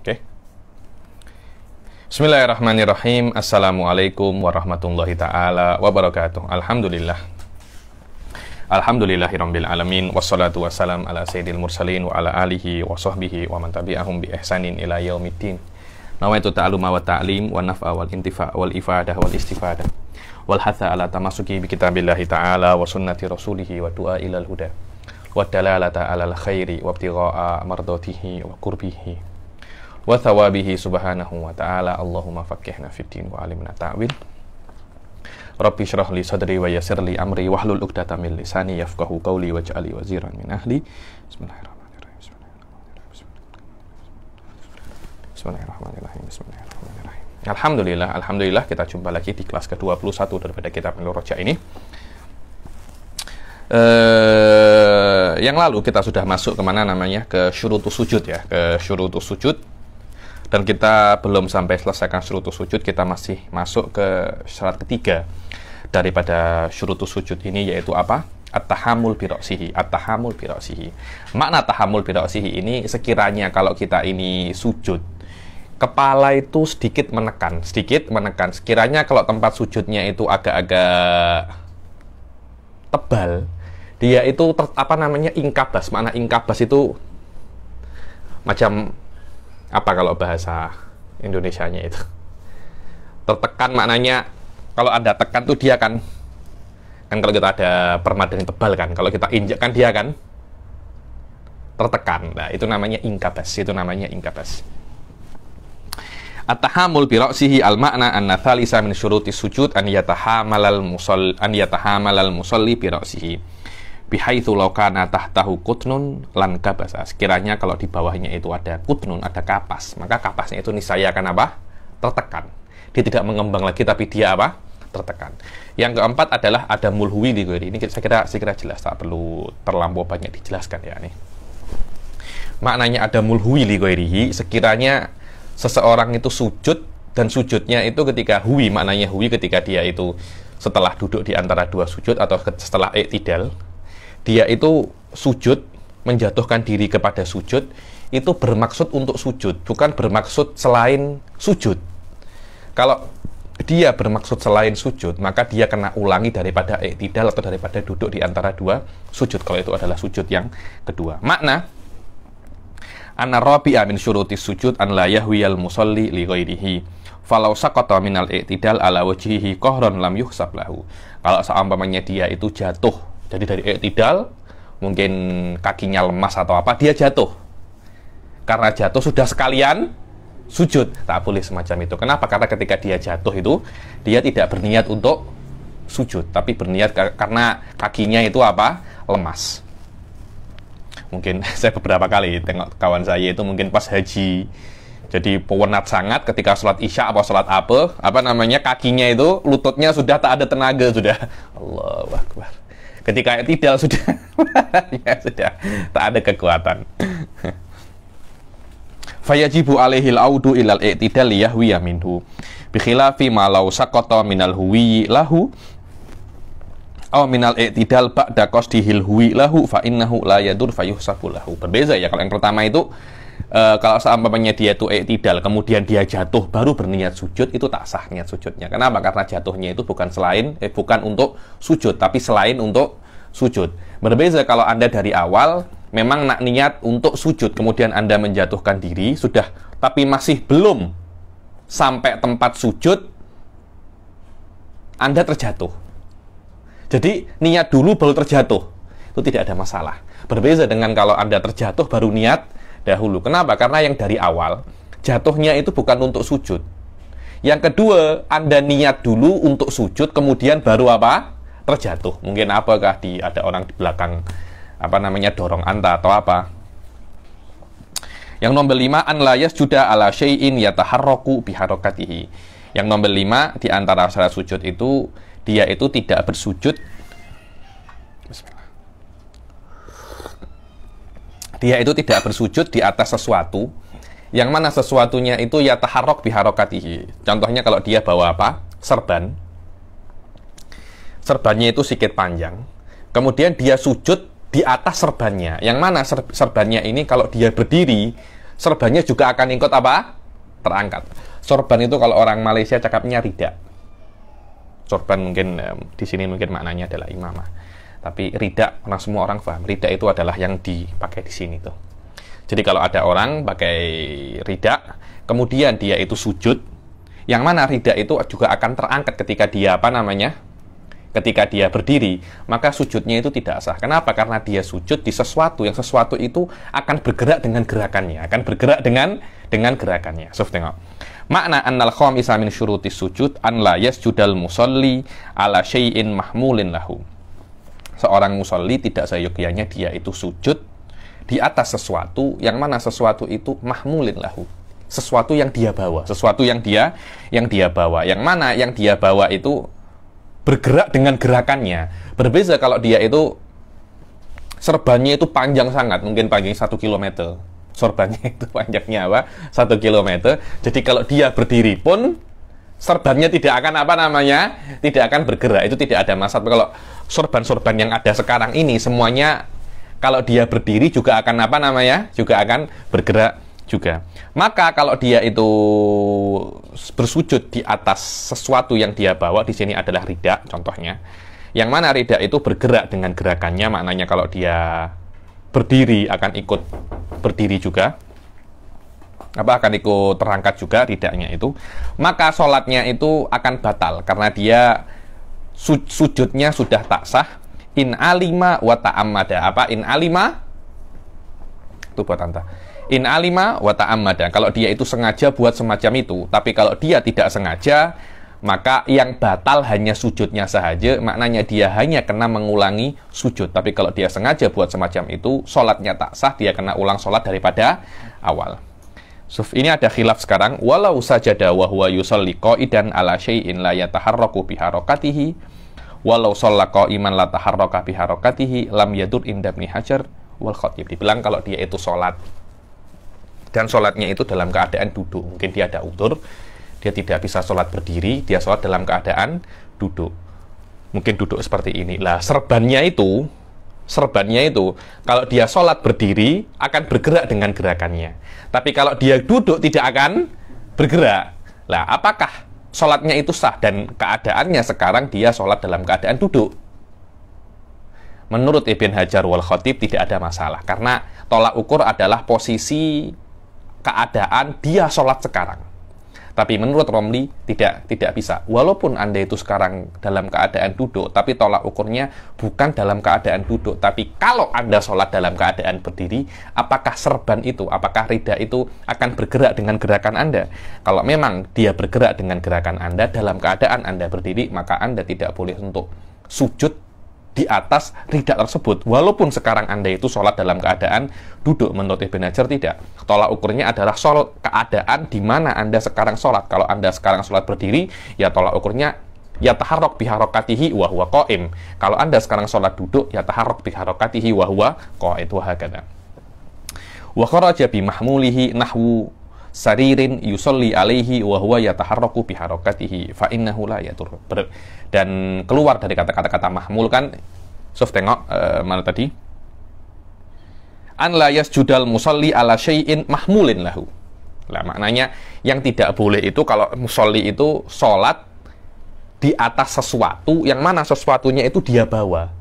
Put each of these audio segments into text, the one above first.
Oke. Okay. Bismillahirrahmanirrahim. Assalamualaikum warahmatullahi taala wabarakatuh. Alhamdulillah. Alhamdulillahirabbil alamin wassalatu wassalam ala sayyidil mursalin wa ala alihi wa sahbihi wa man tabi'ahum bi ihsanin ila yaumiddin. Nawaitu ta'aluma wa ta'lim wa naf'a wal intifa wal ifadah wal istifadah wal hatha ala tamasuki bi kitabillahi ta'ala wa sunnati rasulihi wa du'a ilal huda wa dalalata al khairi wa ibtigha'a mardatihi wa qurbihi wa thawabihi subhanahu wa ta'ala Allahumma faqihna fid din wa alimna ta'wil Rabbi syrah li sadri wa yasir li amri wa hlul uqdata min lisani yafqahu qawli wa ja'ali waziran min ahli Bismillahirrahmanirrahim Bismillahirrahmanirrahim Bismillahirrahmanirrahim Alhamdulillah Alhamdulillah kita jumpa lagi di kelas ke-21 daripada kitab Nur Roja ini Uh, yang lalu kita sudah masuk kemana namanya ke syurutu sujud ya ke syurutu sujud dan kita belum sampai selesaikan surutus sujud kita masih masuk ke syarat ketiga daripada surutus sujud ini yaitu apa at-tahammul biroksihi at biroksihi makna tahamul biroksihi ini sekiranya kalau kita ini sujud kepala itu sedikit menekan sedikit menekan sekiranya kalau tempat sujudnya itu agak-agak tebal dia itu ter, apa namanya ingkabas makna ingkabas itu macam apa kalau bahasa Indonesianya itu tertekan maknanya kalau ada tekan tuh dia kan kan kalau kita ada permadani tebal kan kalau kita injak kan dia kan tertekan nah itu namanya inkabas itu namanya inkabas At-tahamul bi ra'sihi al makna anna thalisa min syuruti sujud an yatahamalal musall an yatahamalal musalli bi bihaitsu laukana tahtahu kutnun lan kabasa. Ah, sekiranya kalau di bawahnya itu ada kutnun, ada kapas, maka kapasnya itu niscaya akan apa? tertekan. Dia tidak mengembang lagi tapi dia apa? tertekan. Yang keempat adalah ada mulhuwi di Ini saya kira saya kira jelas tak perlu terlampau banyak dijelaskan ya nih. Maknanya ada mulhuwi li sekiranya seseorang itu sujud dan sujudnya itu ketika hui maknanya hui ketika dia itu setelah duduk di antara dua sujud atau setelah iktidal dia itu sujud menjatuhkan diri kepada sujud itu bermaksud untuk sujud, bukan bermaksud selain sujud. Kalau dia bermaksud selain sujud, maka dia kena ulangi daripada tidak atau daripada duduk di antara dua sujud. Kalau itu adalah sujud yang kedua. Makna anna rabi'a min syuruti sujud an la yahwiyal musalli li ghairihi. Falau saqata minal iktidal ala wajhihi qahran lam yuhsab lahu. Kalau seumpamanya dia itu jatuh jadi dari tidal mungkin kakinya lemas atau apa, dia jatuh. Karena jatuh sudah sekalian sujud. Tak boleh semacam itu. Kenapa? Karena ketika dia jatuh itu, dia tidak berniat untuk sujud, tapi berniat karena kakinya itu apa? lemas. Mungkin saya beberapa kali tengok kawan saya itu mungkin pas haji jadi pewenat sangat ketika sholat isya atau sholat apa apa namanya kakinya itu lututnya sudah tak ada tenaga sudah Allah Akbar Ketika tidak sudah ya sudah tak ada kekuatan. Fayajibu alaihil audu ilal i'tidal liyahwiya minhu. Bikhilafi ma law saqata minal huwi lahu aw minal i'tidal ba'da qasdihil huwi lahu fa innahu la yadur fayuhsabu lahu. Berbeza ya kalau yang pertama itu e, kalau seumpamanya dia itu tidak kemudian dia jatuh baru berniat sujud itu tak sah niat sujudnya kenapa karena jatuhnya itu bukan selain eh bukan untuk sujud tapi selain untuk sujud berbeda kalau anda dari awal memang nak niat untuk sujud kemudian anda menjatuhkan diri sudah tapi masih belum sampai tempat sujud anda terjatuh jadi niat dulu baru terjatuh itu tidak ada masalah berbeda dengan kalau anda terjatuh baru niat dahulu. Kenapa? Karena yang dari awal jatuhnya itu bukan untuk sujud. Yang kedua, Anda niat dulu untuk sujud kemudian baru apa? terjatuh. Mungkin apakah di ada orang di belakang apa namanya dorong Anda atau apa? Yang nomor lima, an layas juda ala syai'in yataharroku biharokatihi. Yang nomor lima, di antara syarat sujud itu, dia itu tidak bersujud. Bismillah dia itu tidak bersujud di atas sesuatu yang mana sesuatunya itu ya taharok biharokatihi. Contohnya kalau dia bawa apa? Serban. Serbannya itu sikit panjang. Kemudian dia sujud di atas serbannya. Yang mana ser serbannya ini kalau dia berdiri, serbannya juga akan ikut apa? Terangkat. Serban itu kalau orang Malaysia cakapnya tidak. Serban mungkin um, di sini mungkin maknanya adalah imamah tapi rida, orang semua orang paham. Rida itu adalah yang dipakai di sini tuh. Jadi kalau ada orang pakai rida, kemudian dia itu sujud, yang mana rida itu juga akan terangkat ketika dia apa namanya? Ketika dia berdiri, maka sujudnya itu tidak sah. Kenapa? Karena dia sujud di sesuatu yang sesuatu itu akan bergerak dengan gerakannya, akan bergerak dengan dengan gerakannya. Sof tengok. Makna annal khamisa min syuruti sujud an la yasjudal musalli ala syai'in mahmulin lahum seorang musolli tidak seyogianya dia itu sujud di atas sesuatu yang mana sesuatu itu mahmulin lahu sesuatu yang dia bawa sesuatu yang dia yang dia bawa yang mana yang dia bawa itu bergerak dengan gerakannya berbeza kalau dia itu serbannya itu panjang sangat mungkin panjang satu kilometer sorbannya itu panjangnya apa satu kilometer jadi kalau dia berdiri pun serbannya tidak akan apa namanya tidak akan bergerak itu tidak ada masalah. kalau sorban-sorban yang ada sekarang ini semuanya kalau dia berdiri juga akan apa namanya juga akan bergerak juga maka kalau dia itu bersujud di atas sesuatu yang dia bawa di sini adalah ridak contohnya yang mana ridak itu bergerak dengan gerakannya maknanya kalau dia berdiri akan ikut berdiri juga apa akan ikut terangkat juga tidaknya itu maka sholatnya itu akan batal karena dia su sujudnya sudah tak sah in alima wa ta'ammada apa in alima itu buat tante in alima wa ta'ammada kalau dia itu sengaja buat semacam itu tapi kalau dia tidak sengaja maka yang batal hanya sujudnya sahaja maknanya dia hanya kena mengulangi sujud tapi kalau dia sengaja buat semacam itu sholatnya tak sah dia kena ulang sholat daripada awal Suf ini ada khilaf sekarang walau saja wa huwa yusalli qa'idan ala syai'in la yataharraku biharakatihi. walau sholla iman la taharraka biharakatihi lam yadur indabni hajar wal khatib dibilang kalau dia itu sholat dan sholatnya itu dalam keadaan duduk mungkin dia ada udur dia tidak bisa sholat berdiri dia sholat dalam keadaan duduk mungkin duduk seperti ini lah serbannya itu serbannya itu kalau dia sholat berdiri akan bergerak dengan gerakannya tapi kalau dia duduk tidak akan bergerak lah apakah sholatnya itu sah dan keadaannya sekarang dia sholat dalam keadaan duduk menurut Ibn Hajar wal Khatib tidak ada masalah karena tolak ukur adalah posisi keadaan dia sholat sekarang tapi menurut Romli tidak tidak bisa. Walaupun Anda itu sekarang dalam keadaan duduk, tapi tolak ukurnya bukan dalam keadaan duduk, tapi kalau Anda sholat dalam keadaan berdiri, apakah serban itu, apakah rida itu akan bergerak dengan gerakan Anda? Kalau memang dia bergerak dengan gerakan Anda dalam keadaan Anda berdiri, maka Anda tidak boleh untuk sujud di atas ridak tersebut. Walaupun sekarang Anda itu sholat dalam keadaan duduk menurut Ibn Hajar tidak. Tolak ukurnya adalah sholat keadaan di mana Anda sekarang sholat. Kalau Anda sekarang sholat berdiri, ya tolak ukurnya ya taharok biharokatihi wahwa koim. Kalau Anda sekarang sholat duduk, ya taharok biharokatihi wahwa huwa qaid wa hakada. mahmulihi nahwu saririn yusolli alaihi wa huwa yataharraku bi harakatihi fa innahu la yatur. Dan keluar dari kata-kata kata mahmul kan Sof tengok uh, mana tadi? An la yasjudal musolli ala syai'in mahmulin lahu. Lah maknanya yang tidak boleh itu kalau musolli itu sholat di atas sesuatu yang mana sesuatunya itu dia bawa.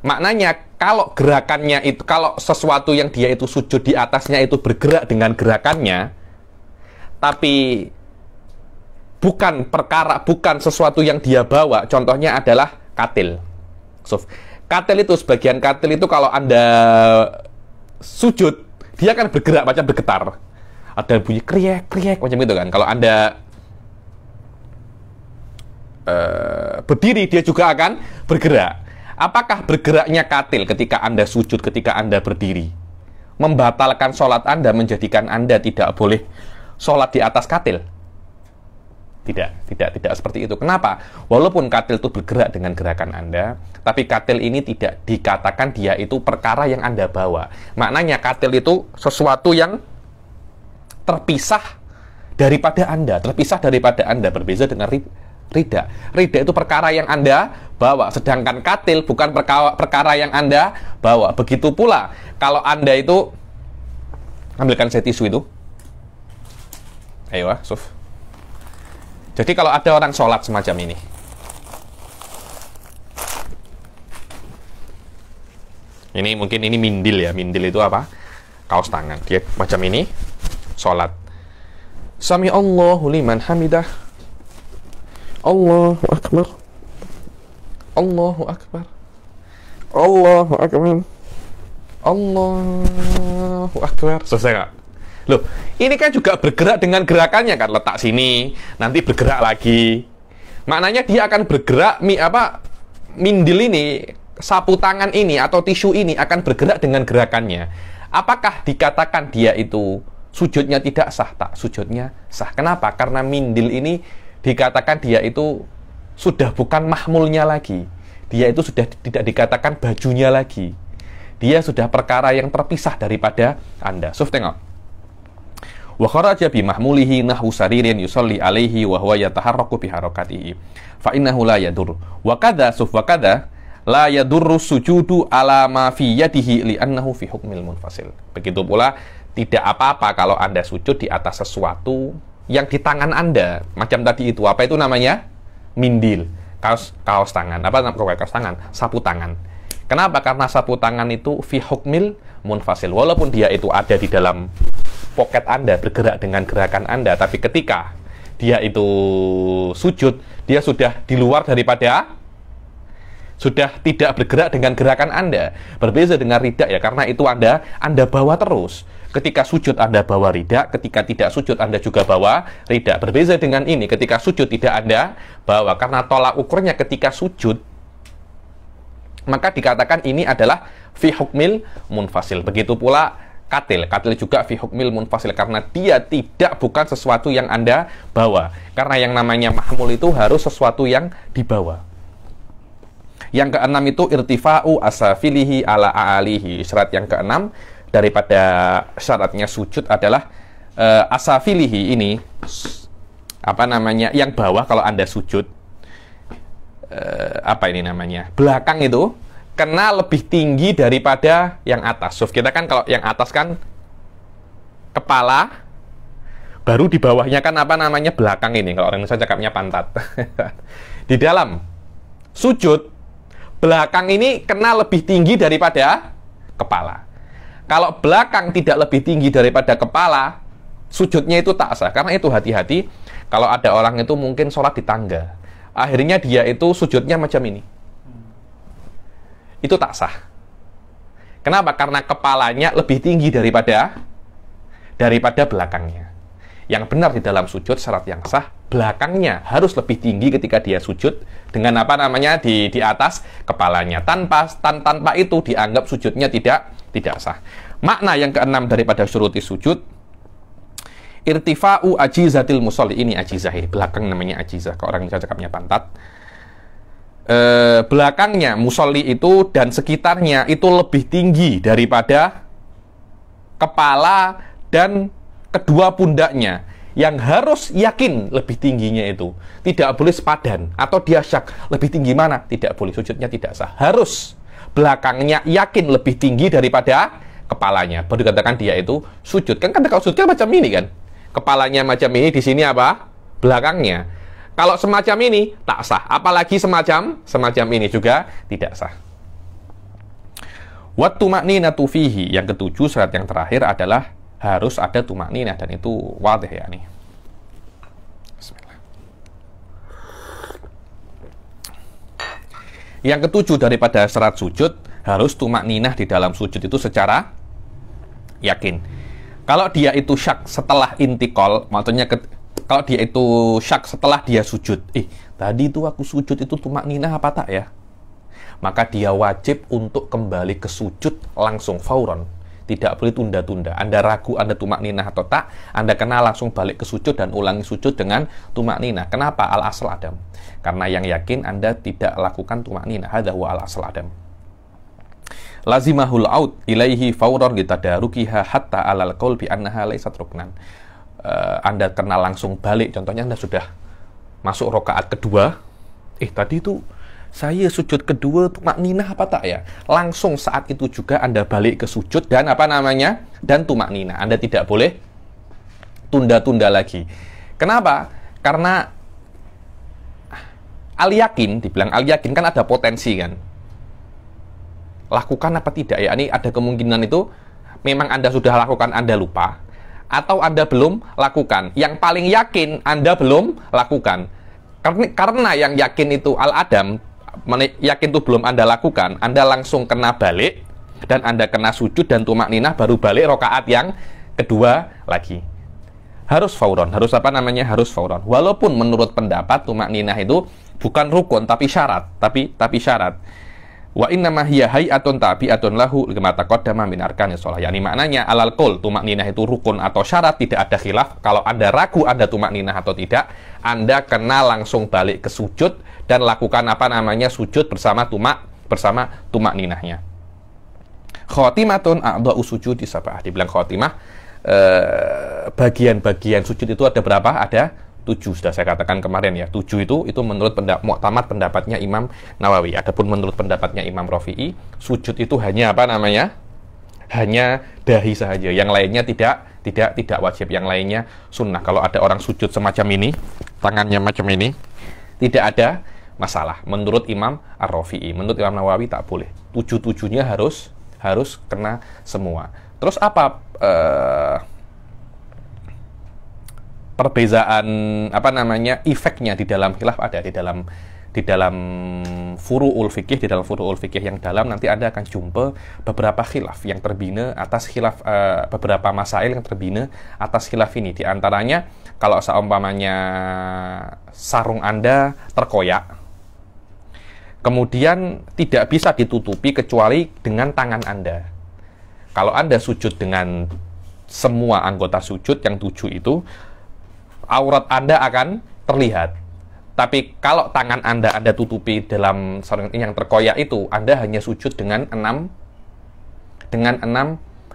Maknanya kalau gerakannya itu kalau sesuatu yang dia itu sujud di atasnya itu bergerak dengan gerakannya, tapi bukan perkara, bukan sesuatu yang dia bawa. Contohnya adalah katil. So, katil itu, sebagian katil itu kalau Anda sujud, dia akan bergerak macam bergetar. Ada bunyi kriek, kriek, macam itu kan. Kalau Anda uh, berdiri, dia juga akan bergerak. Apakah bergeraknya katil ketika Anda sujud, ketika Anda berdiri? Membatalkan sholat Anda, menjadikan Anda tidak boleh sholat di atas katil. Tidak, tidak, tidak seperti itu. Kenapa? Walaupun katil itu bergerak dengan gerakan Anda, tapi katil ini tidak dikatakan dia itu perkara yang Anda bawa. Maknanya katil itu sesuatu yang terpisah daripada Anda, terpisah daripada Anda, berbeza dengan rida. Rida itu perkara yang Anda bawa, sedangkan katil bukan perkara, perkara yang Anda bawa. Begitu pula kalau Anda itu, ambilkan saya tisu itu, Ayo, ah, Suf. Jadi kalau ada orang sholat semacam ini, ini mungkin ini mindil ya, mindil itu apa? Kaos tangan. Dia macam ini, sholat. Sami Allahu liman hamidah. Allahu akbar. Allahu akbar. Allahu akbar. Allahu akbar. Selesai gak? Loh, ini kan juga bergerak dengan gerakannya kan letak sini, nanti bergerak lagi. Maknanya dia akan bergerak mi apa mindil ini, sapu tangan ini atau tisu ini akan bergerak dengan gerakannya. Apakah dikatakan dia itu sujudnya tidak sah? Tak, sujudnya sah. Kenapa? Karena mindil ini dikatakan dia itu sudah bukan mahmulnya lagi. Dia itu sudah tidak dikatakan bajunya lagi. Dia sudah perkara yang terpisah daripada Anda. Suf tengok wa kharaja bi mahmulihi nahwu saririn yusalli alaihi wa huwa yataharraku bi harakatihi fa innahu la yadur wa kadza suf wa kadza la yadurru sujudu ala ma fi yadihi li annahu fi hukmil munfasil begitu pula tidak apa-apa kalau Anda sujud di atas sesuatu yang di tangan Anda macam tadi itu apa itu namanya mindil kaos kaos tangan apa namanya kaos tangan sapu tangan Kenapa? Karena sapu tangan itu fi hukmil munfasil. Walaupun dia itu ada di dalam poket Anda, bergerak dengan gerakan Anda. Tapi ketika dia itu sujud, dia sudah di luar daripada sudah tidak bergerak dengan gerakan Anda. Berbeza dengan ridak ya, karena itu Anda Anda bawa terus. Ketika sujud Anda bawa ridak, ketika tidak sujud Anda juga bawa ridak. Berbeza dengan ini, ketika sujud tidak Anda bawa karena tolak ukurnya ketika sujud maka dikatakan ini adalah fi hukmil munfasil. Begitu pula katil. Katil juga fi hukmil munfasil karena dia tidak bukan sesuatu yang Anda bawa. Karena yang namanya mahmul itu harus sesuatu yang dibawa. Yang keenam itu irtifa'u asafilihi ala a'alihi. Syarat yang keenam daripada syaratnya sujud adalah uh, asafilihi ini apa namanya yang bawah kalau Anda sujud uh, apa ini namanya? Belakang itu kena lebih tinggi daripada yang atas. Soft kita kan kalau yang atas kan kepala, baru di bawahnya kan apa namanya belakang ini. Kalau orang Indonesia cakapnya pantat. di dalam sujud, belakang ini kena lebih tinggi daripada kepala. Kalau belakang tidak lebih tinggi daripada kepala, sujudnya itu tak sah. Karena itu hati-hati, kalau ada orang itu mungkin sholat di tangga. Akhirnya dia itu sujudnya macam ini itu tak sah. Kenapa? Karena kepalanya lebih tinggi daripada daripada belakangnya. Yang benar di dalam sujud syarat yang sah, belakangnya harus lebih tinggi ketika dia sujud dengan apa namanya di di atas kepalanya. Tanpa tan, tanpa itu dianggap sujudnya tidak tidak sah. Makna yang keenam daripada syuruti sujud irtifa'u ajizatil musolli ini ajizah belakang namanya ajizah kalau orang yang cakapnya pantat eh, belakangnya musoli itu dan sekitarnya itu lebih tinggi daripada kepala dan kedua pundaknya yang harus yakin lebih tingginya itu tidak boleh sepadan atau dia syak lebih tinggi mana tidak boleh sujudnya tidak sah harus belakangnya yakin lebih tinggi daripada kepalanya baru dikatakan dia itu sujud kan kan kalau sujud kan macam ini kan kepalanya macam ini di sini apa belakangnya kalau semacam ini tak sah, apalagi semacam semacam ini juga tidak sah. Wat tumakninatu fihi. Yang ketujuh syarat yang terakhir adalah harus ada nina dan itu wadah ya nih. Yang ketujuh daripada syarat sujud harus tumak nina di dalam sujud itu secara yakin. Kalau dia itu syak setelah intikol, maksudnya ke, kalau dia itu syak setelah dia sujud eh tadi itu aku sujud itu tumak nina apa tak ya maka dia wajib untuk kembali ke sujud langsung fauron tidak boleh tunda-tunda. Anda ragu Anda tumak ninah atau tak, Anda kena langsung balik ke sujud dan ulangi sujud dengan tumak ninah. Kenapa al asal adam? Karena yang yakin Anda tidak lakukan tumak ninah. Hadha wa al asal adam. Lazimahul aut ilaihi fauron kita darukiha hatta alal bi annaha laisat ruknan uh, Anda kenal langsung balik, contohnya Anda sudah masuk rokaat kedua, eh tadi itu saya sujud kedua mak nina apa tak ya? Langsung saat itu juga Anda balik ke sujud dan apa namanya? Dan mak nina. Anda tidak boleh tunda-tunda lagi. Kenapa? Karena al yakin dibilang al yakin kan ada potensi kan. Lakukan apa tidak ya? Ini ada kemungkinan itu memang Anda sudah lakukan Anda lupa atau Anda belum lakukan. Yang paling yakin Anda belum lakukan. Karena yang yakin itu al-adam, yakin itu belum Anda lakukan, Anda langsung kena balik dan Anda kena sujud dan tumak ninah baru balik rokaat yang kedua lagi. Harus fauron, harus apa namanya? Harus fauron. Walaupun menurut pendapat tumak ninah itu bukan rukun tapi syarat, tapi tapi syarat. Wa inna ma hiya hayatun tabi'atun lahu kama taqaddama min arkanis shalah. Yani maknanya alal qul tumak ninah itu rukun atau syarat tidak ada khilaf. Kalau Anda ragu ada tumak ninah atau tidak, Anda kena langsung balik ke sujud dan lakukan apa namanya sujud bersama tumak bersama tumak ninahnya. Khotimatun a'dha usujud di sabah. Dibilang khatimah eh, bagian-bagian sujud itu ada berapa? Ada 7 sudah saya katakan kemarin ya 7 itu itu menurut pendapat muktamad pendapatnya Imam Nawawi adapun menurut pendapatnya Imam Rafi'i sujud itu hanya apa namanya hanya dahi saja yang lainnya tidak tidak tidak wajib yang lainnya sunnah kalau ada orang sujud semacam ini tangannya macam ini tidak ada masalah menurut Imam ar menurut Imam Nawawi tak boleh tujuh tujuhnya harus harus kena semua terus apa eh, perbezaan apa namanya efeknya di dalam khilaf ada di dalam di dalam furu'ul fikih, di dalam furu'ul fikih yang dalam nanti Anda akan jumpa beberapa khilaf yang terbina atas khilaf uh, beberapa masail yang terbina atas khilaf ini. Di antaranya kalau seumpamanya sarung Anda terkoyak kemudian tidak bisa ditutupi kecuali dengan tangan Anda. Kalau Anda sujud dengan semua anggota sujud yang tujuh itu, aurat Anda akan terlihat. Tapi kalau tangan Anda Anda tutupi dalam yang terkoyak itu, Anda hanya sujud dengan enam dengan enam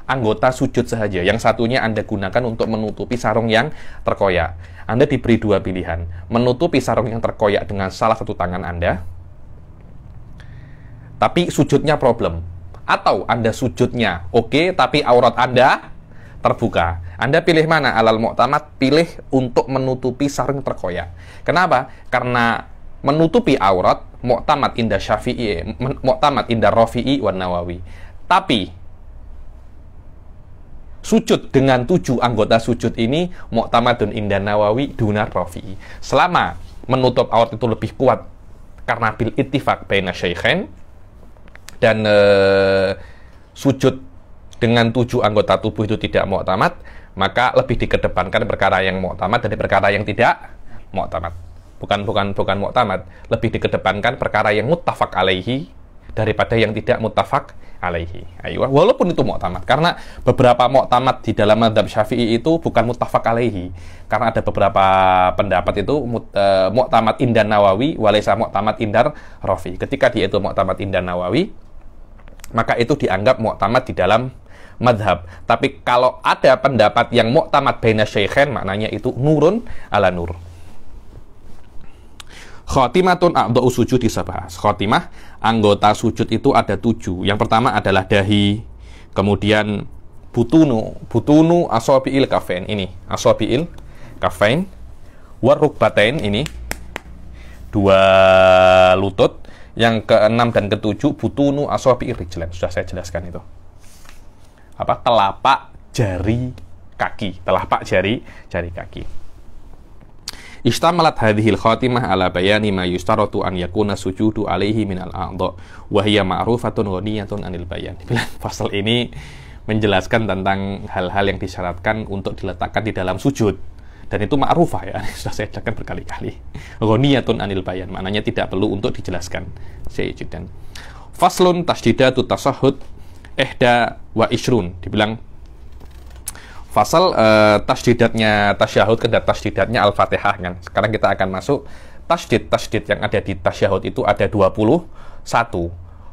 anggota sujud saja. Yang satunya Anda gunakan untuk menutupi sarung yang terkoyak. Anda diberi dua pilihan, menutupi sarung yang terkoyak dengan salah satu tangan Anda, tapi sujudnya problem. Atau Anda sujudnya oke, okay, tapi aurat Anda terbuka. Anda pilih mana alal muktamad? Pilih untuk menutupi sarung terkoyak. Kenapa? Karena menutupi aurat muktamad indah syafi'i, muktamad indah rofi'i wan nawawi. Tapi sujud dengan tujuh anggota sujud ini muktamadun indah nawawi dunar rofi'i. Selama menutup aurat itu lebih kuat karena bil ittifaq baina syaikhain dan uh, sujud dengan tujuh anggota tubuh itu tidak muktamad, maka lebih dikedepankan perkara yang muktamad dari perkara yang tidak muktamad. Bukan bukan bukan muktamad, lebih dikedepankan perkara yang mutafak alaihi daripada yang tidak mutafak alaihi. Ayuh, walaupun itu muktamad karena beberapa muktamad di dalam madhab Syafi'i itu bukan mutafak alaihi. Karena ada beberapa pendapat itu mut, uh, e, muktamad indan Nawawi walaisa muktamad indar rofi'. Ketika dia itu muktamad indan Nawawi, maka itu dianggap muktamad di dalam madhab. Tapi kalau ada pendapat yang muktamad baina syaikhain, maknanya itu nurun ala nur. Khotimatun a'udhu sujud disabas. Khotimah, anggota sujud itu ada tujuh. Yang pertama adalah dahi, kemudian butunu, butunu asobi'il kafein, ini, asobi'il kafein, warukbatain, ini, dua lutut, yang keenam dan ketujuh butunu asobi'il rijlen. Sudah saya jelaskan itu apa telapak jari kaki, telapak jari jari kaki. Istamalat hadhil khatimah ala bayani ma yustaratu an yakuna sujudu alaihi min al a'dha wa hiya ma'rufatun ghaniyatun anil bayan. Bilang pasal ini menjelaskan tentang hal-hal yang disyaratkan untuk diletakkan di dalam sujud dan itu ma'rufah ya sudah saya jelaskan berkali-kali ghaniyatun anil bayan maknanya tidak perlu untuk dijelaskan saya faslun tasdidatu tasahud ehda wa ishrun dibilang fasal uh, tasdidatnya tasyahud ke tasdidatnya al-fatihah kan sekarang kita akan masuk tasdid tasdid yang ada di tasyahud itu ada 21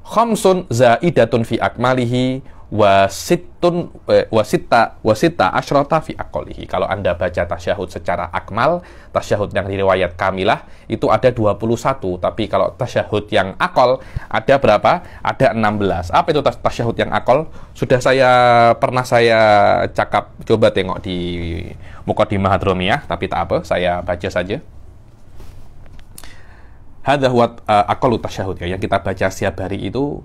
khamsun zaidatun fi akmalihi Wasitun eh, wasita wasita asyrota fi akolihi. Kalau Anda baca tasyahud secara akmal, tasyahud yang diriwayat kamilah itu ada 21, tapi kalau tasyahud yang akol ada berapa? Ada 16. Apa itu tasyahud yang akol? Sudah saya pernah saya cakap coba tengok di mukadimah Hadromiyah, tapi tak apa, saya baca saja. Ada huwa uh, eh, akolu tasyahud ya, yang kita baca setiap hari itu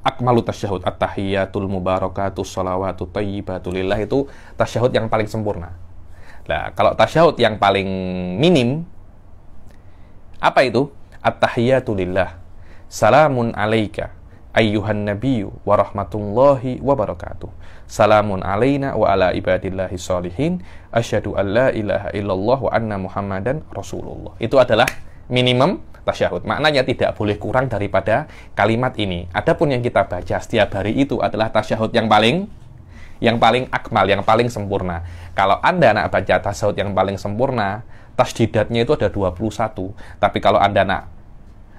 akmalu tasyahud at-tahiyatul mubarakatuh salawatu tayyibatu lillah itu tasyahud yang paling sempurna. Nah, kalau tasyahud yang paling minim apa itu? At-tahiyatu lillah. Salamun alaika ayyuhan nabiyyu wa rahmatullahi wa barakatuh. Salamun alaina wa ala ibadillahi salihin. Asyhadu an la ilaha illallah wa anna muhammadan rasulullah. Itu adalah minimum tasyahud. Maknanya tidak boleh kurang daripada kalimat ini. Adapun yang kita baca setiap hari itu adalah tasyahud yang paling yang paling akmal, yang paling sempurna. Kalau Anda nak baca tasyahud yang paling sempurna, tasdidatnya itu ada 21. Tapi kalau Anda nak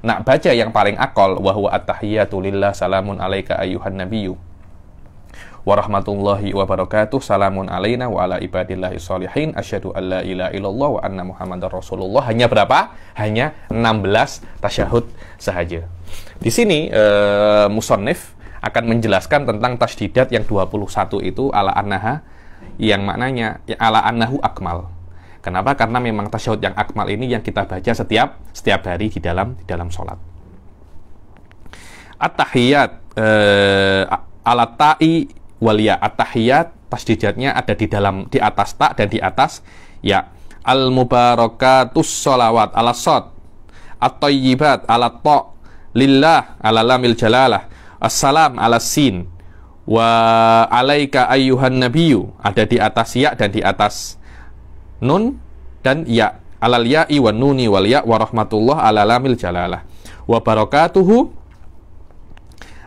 nak baca yang paling akol, wahwa at-tahiyyatu salamun alaika ayuhan nabiyyu warahmatullahi wabarakatuh. Salamun alaina wa ala ibadillahi sholihin. Asyhadu alla ilaha illallah wa anna Muhammadar Rasulullah. Hanya berapa? Hanya 16 tasyahud saja. Di sini uh, eh, musonif akan menjelaskan tentang tasdidat yang 21 itu ala annaha yang maknanya ya, ala annahu akmal. Kenapa? Karena memang tasyahud yang akmal ini yang kita baca setiap setiap hari di dalam di dalam salat. At-tahiyat eh, ala ta'i walia atahiyat tasdidatnya ada di dalam di atas tak dan di atas ya al mubarakatus sholawat ala sot at-tayyibat ala to lillah ala lamil jalalah assalam ala sin wa alaika ayyuhan nabiyyu ada di atas ya dan di atas nun dan ya alal ya'i wa nuni wal ya wa rahmatullah ala lamil jalalah wa barakatuhu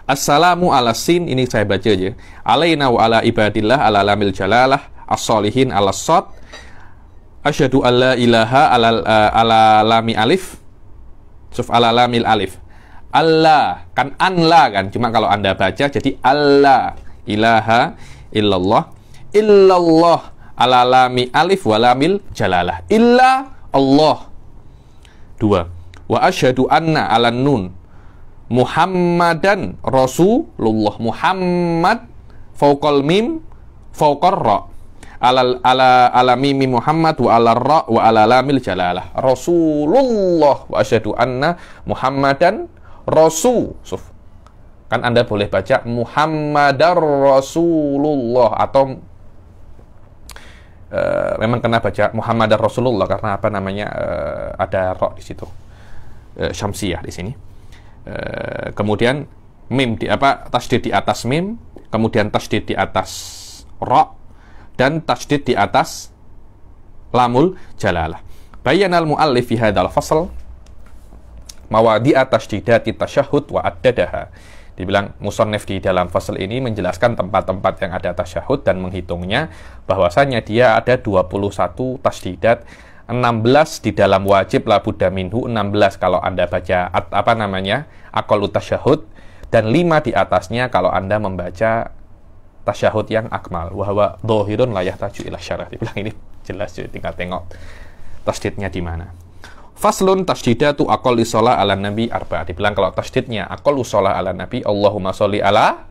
Assalamu ala sin ini saya baca aja. Alaina wa ala ibadillah ala lamil jalalah as-solihin ala sot asyhadu alla ilaha ala uh, ala lami alif suf ala lamil alif Allah kan anla kan cuma kalau anda baca jadi Allah ilaha illallah illallah ala lami alif walamil jalalah illa Allah dua wa asyhadu anna ala nun Muhammadan Rasulullah Muhammad fauqal mim fauqar ra ala ala ala mimi Muhammad wa ala ra wa ala lamil jalalah Rasulullah wa asyadu anna Muhammadan Rasul Suf. kan Anda boleh baca Muhammadar Rasulullah atau Uh, memang kena baca Muhammadar Rasulullah karena apa namanya uh, ada ro di situ uh, syamsiyah di sini. Eh, kemudian mim di apa tasdid di atas mim kemudian tasdid di atas ro dan tasdid di atas lamul jalalah Bayan al muallif fi hadzal fasl atas tasdidati tasyahud wa addadaha dibilang musonef di dalam fasal ini menjelaskan tempat-tempat yang ada tasyahud dan menghitungnya bahwasanya dia ada 21 tasdidat 16 di dalam wajib la buddha minhu 16 kalau Anda baca at, apa namanya? akol tasyahud dan 5 di atasnya kalau Anda membaca tasyahud yang akmal wahwa dohirun layah taju ilah syarah dibilang ini jelas jadi tinggal tengok tasdidnya di mana faslun tasdida tu akol isola ala nabi arba dibilang kalau tasdidnya akol usola ala nabi Allahumma sholli ala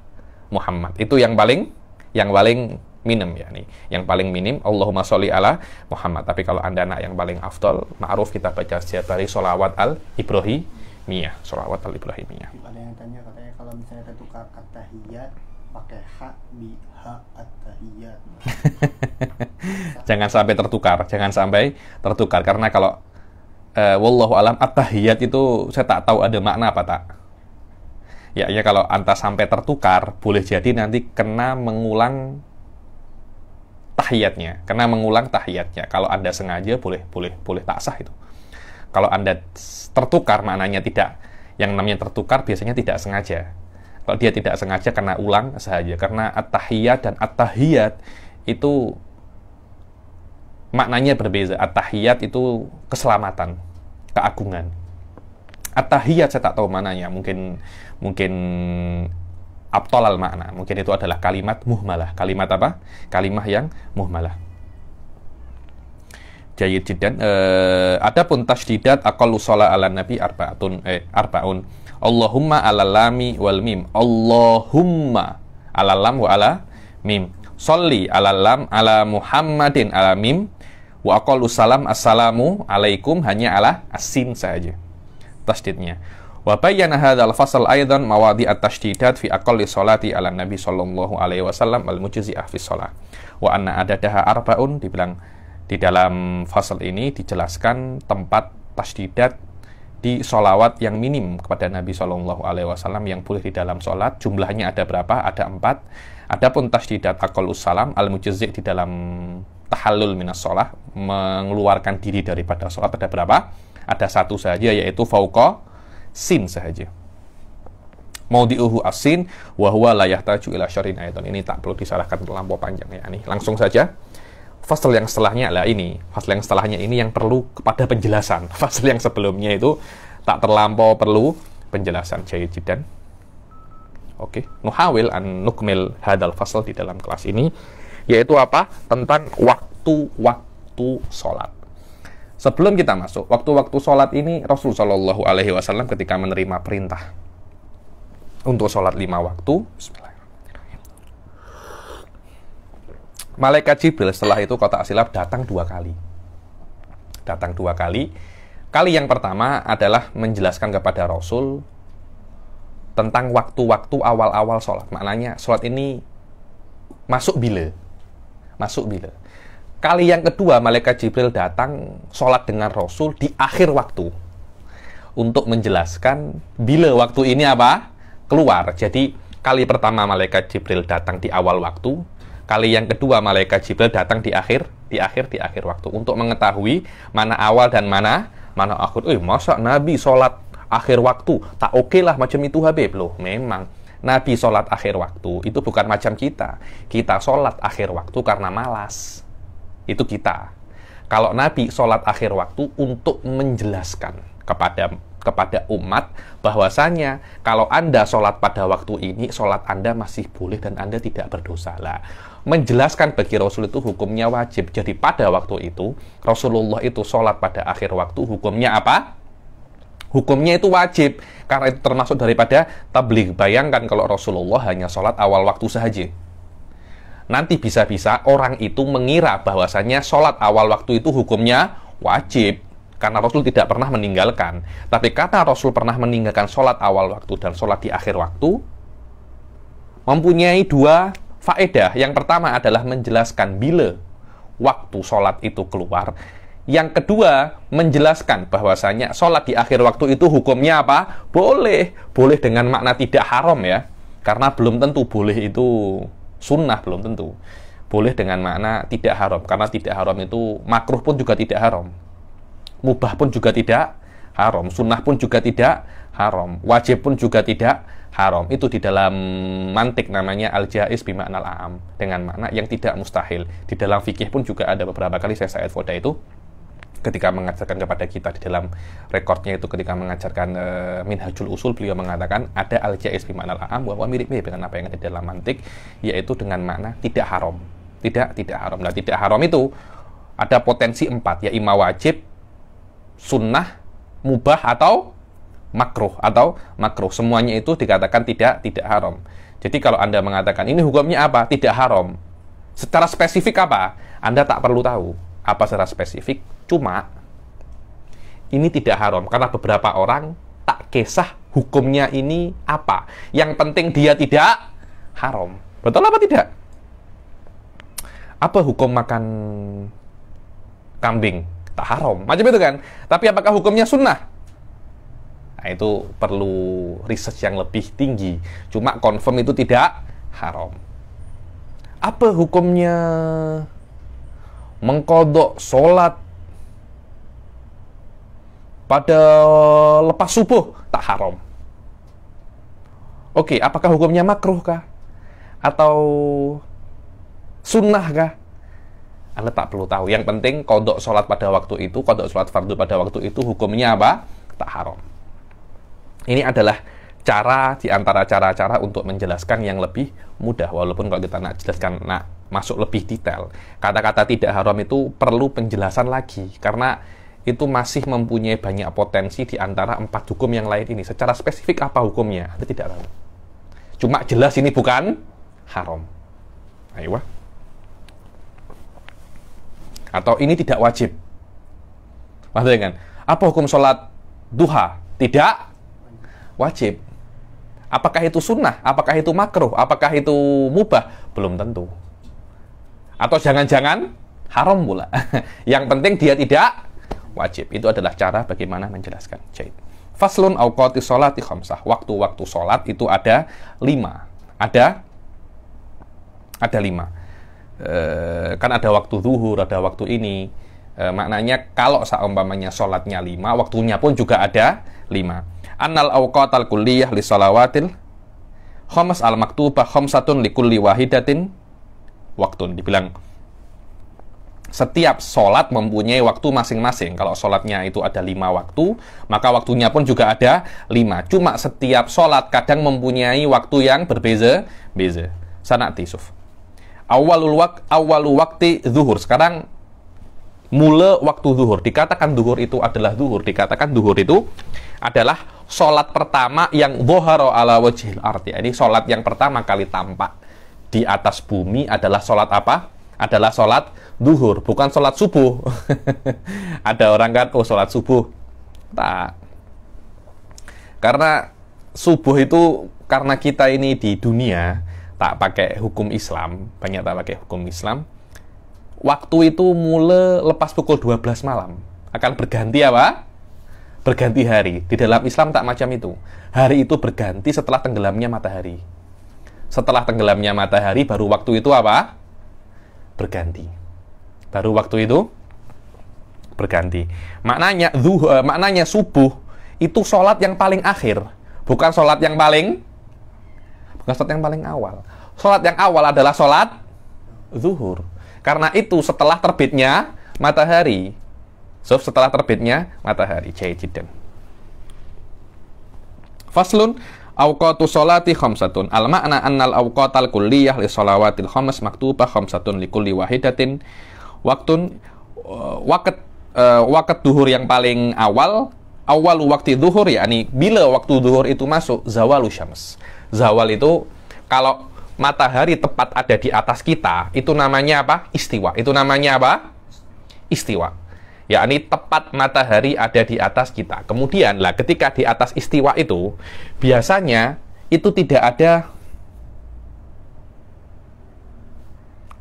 Muhammad itu yang paling yang paling ya nih yang paling minim Allahumma sholli ala Muhammad tapi kalau anda nak yang paling afdol ma'ruf kita baca setiap hari sholawat al ibrahimiyah sholawat al ibrahimiyah ada yang tanya katanya kalau misalnya kita tukar kata pakai h bi ha at tahiyat jangan sampai tertukar jangan sampai tertukar karena kalau uh, wallahu alam at tahiyat itu saya tak tahu ada makna apa tak ya ya kalau anta sampai tertukar boleh jadi nanti kena mengulang tahiyatnya karena mengulang tahiyatnya kalau anda sengaja boleh boleh boleh tak sah itu kalau anda tertukar maknanya tidak yang namanya tertukar biasanya tidak sengaja kalau dia tidak sengaja karena ulang saja karena at-tahiyat dan at-tahiyat itu maknanya berbeda. at-tahiyat itu keselamatan keagungan at-tahiyat saya tak tahu mananya mungkin mungkin abtolal makna. Mungkin itu adalah kalimat muhmalah. Kalimat apa? Kalimat yang muhmalah. Jayid jiddan. E, eh, adapun tasdidat aqallu sholat ala nabi arba'atun eh arbaun. Allahumma ala lami wal mim. Allahumma ala lam wa ala mim. solli ala lam ala Muhammadin ala mim. Wa aqallu salam assalamu alaikum hanya ala asin saja. Tasdidnya Wa bayyana hadzal fasal aydan mawadi at-tashdidat fi aqalli salati ala Nabi sallallahu alaihi wasallam al mujizi'ah fi sholat. Wa anna adadaha arbaun dibilang di dalam fasal ini dijelaskan tempat tasdidat di solawat yang minim kepada Nabi Shallallahu Alaihi Wasallam yang boleh di dalam sholat jumlahnya ada berapa ada empat adapun tasdidat akol salam al mujizik di dalam tahallul minas solah mengeluarkan diri daripada solat ada berapa ada satu saja yaitu fauqa sin saja. Maudi'uhu asin huwa layah yahtaju ila syarin ayatun. Ini tak perlu disalahkan terlampau panjang ya. Ini langsung saja. Fasal yang setelahnya adalah ini. Fasal yang setelahnya ini yang perlu kepada penjelasan. Fasal yang sebelumnya itu tak terlampau perlu penjelasan Jaya jidan. Oke, okay. nuhawil an nukmil hadal fasal di dalam kelas ini yaitu apa? Tentang waktu-waktu sholat Sebelum kita masuk, waktu-waktu sholat ini Rasul Shallallahu Alaihi Wasallam ketika menerima perintah untuk sholat lima waktu, Malaikat Jibril setelah itu kotak silap datang dua kali. Datang dua kali. Kali yang pertama adalah menjelaskan kepada Rasul tentang waktu-waktu awal-awal sholat. Maknanya sholat ini masuk bila. Masuk bila Kali yang kedua malaikat Jibril datang sholat dengan Rasul di akhir waktu untuk menjelaskan bila waktu ini apa keluar. Jadi kali pertama malaikat Jibril datang di awal waktu, kali yang kedua malaikat Jibril datang di akhir, di akhir, di akhir waktu untuk mengetahui mana awal dan mana mana akhir. Eh masa Nabi sholat akhir waktu tak oke okay lah macam itu Habib loh memang Nabi sholat akhir waktu itu bukan macam kita. Kita sholat akhir waktu karena malas itu kita. Kalau Nabi sholat akhir waktu untuk menjelaskan kepada kepada umat bahwasanya kalau Anda sholat pada waktu ini, sholat Anda masih boleh dan Anda tidak berdosa. Lah, menjelaskan bagi Rasul itu hukumnya wajib. Jadi pada waktu itu, Rasulullah itu sholat pada akhir waktu, hukumnya apa? Hukumnya itu wajib, karena itu termasuk daripada tabligh. Bayangkan kalau Rasulullah hanya sholat awal waktu saja nanti bisa-bisa orang itu mengira bahwasannya sholat awal waktu itu hukumnya wajib karena Rasul tidak pernah meninggalkan. Tapi kata Rasul pernah meninggalkan sholat awal waktu dan sholat di akhir waktu, mempunyai dua faedah. Yang pertama adalah menjelaskan bila waktu sholat itu keluar. Yang kedua, menjelaskan bahwasanya sholat di akhir waktu itu hukumnya apa? Boleh. Boleh dengan makna tidak haram ya. Karena belum tentu boleh itu sunnah belum tentu boleh dengan makna tidak haram karena tidak haram itu makruh pun juga tidak haram mubah pun juga tidak haram sunnah pun juga tidak haram wajib pun juga tidak haram itu di dalam mantik namanya al jais bimakna al aam dengan makna yang tidak mustahil di dalam fikih pun juga ada beberapa kali saya saya foto itu ketika mengajarkan kepada kita di dalam rekornya itu ketika mengajarkan e, minhajul usul beliau mengatakan ada al jaiz bimakna al am bahwa mirip-mirip dengan apa yang ada di dalam mantik yaitu dengan makna tidak haram. Tidak tidak haram. Nah, tidak haram itu ada potensi empat ya imma wajib, sunnah, mubah atau makruh atau makruh. Semuanya itu dikatakan tidak tidak haram. Jadi kalau Anda mengatakan ini hukumnya apa? Tidak haram. Secara spesifik apa? Anda tak perlu tahu apa secara spesifik, cuma ini tidak haram karena beberapa orang tak kisah hukumnya ini apa. Yang penting dia tidak haram. Betul apa tidak? Apa hukum makan kambing? Tak haram. Macam itu kan? Tapi apakah hukumnya sunnah? Nah, itu perlu riset yang lebih tinggi. Cuma confirm itu tidak haram. Apa hukumnya mengkodok sholat pada lepas subuh tak haram. Oke, apakah hukumnya makruh kah? Atau sunnah kah? Anda tak perlu tahu. Yang penting kodok sholat pada waktu itu, kodok sholat fardu pada waktu itu hukumnya apa? Tak haram. Ini adalah cara di antara cara-cara untuk menjelaskan yang lebih mudah. Walaupun kalau kita nak jelaskan, nak masuk lebih detail. Kata-kata tidak haram itu perlu penjelasan lagi karena itu masih mempunyai banyak potensi di antara empat hukum yang lain ini. Secara spesifik apa hukumnya? Itu tidak tahu. Cuma jelas ini bukan haram. Ayo. Atau ini tidak wajib. Maksudnya kan, apa hukum sholat duha? Tidak wajib. Apakah itu sunnah? Apakah itu makruh? Apakah itu mubah? Belum tentu. Atau jangan-jangan haram pula. yang penting dia tidak wajib. Itu adalah cara bagaimana menjelaskan jahit. Faslun awqati sholati khamsah. Waktu-waktu sholat itu ada lima. Ada ada lima. E, kan ada waktu zuhur, ada waktu ini. E, maknanya kalau seumpamanya sholatnya lima, waktunya pun juga ada lima. Annal al kulliyah li sholawatil khams al maktubah khamsatun li kulli wahidatin Waktu, Dibilang setiap sholat mempunyai waktu masing-masing. Kalau sholatnya itu ada lima waktu, maka waktunya pun juga ada lima. Cuma setiap sholat kadang mempunyai waktu yang berbeza, beza. Sana tisuf. Awalul wak, awalu waktu zuhur. Sekarang mula waktu zuhur. Dikatakan zuhur itu adalah zuhur. Dikatakan zuhur itu adalah sholat pertama yang boharo ala wajil arti. Ini sholat yang pertama kali tampak di atas bumi adalah sholat apa? Adalah sholat duhur, bukan sholat subuh. Ada orang kan, oh sholat subuh. Tak. Karena subuh itu, karena kita ini di dunia, tak pakai hukum Islam, banyak tak pakai hukum Islam, waktu itu mulai lepas pukul 12 malam. Akan berganti apa? Berganti hari. Di dalam Islam tak macam itu. Hari itu berganti setelah tenggelamnya matahari setelah tenggelamnya matahari baru waktu itu apa? Berganti. Baru waktu itu berganti. Maknanya zuh, eh, maknanya subuh itu sholat yang paling akhir, bukan sholat yang paling bukan sholat yang paling awal. Sholat yang awal adalah sholat zuhur. Karena itu setelah terbitnya matahari. So, setelah terbitnya matahari. Jai Faslun Awqatu sholati khamsatun. Al makna annal awqatal kulliyah li sholawatil khams maktubah khamsatun li kulli wahidatin. Waktun uh, waket uh, waket duhur yang paling awal awal waktu duhur yakni bila waktu duhur itu masuk zawalu syams. Zawal itu kalau matahari tepat ada di atas kita itu namanya apa? Istiwa. Itu namanya apa? Istiwa yakni tepat matahari ada di atas kita. Kemudian lah ketika di atas istiwa itu biasanya itu tidak ada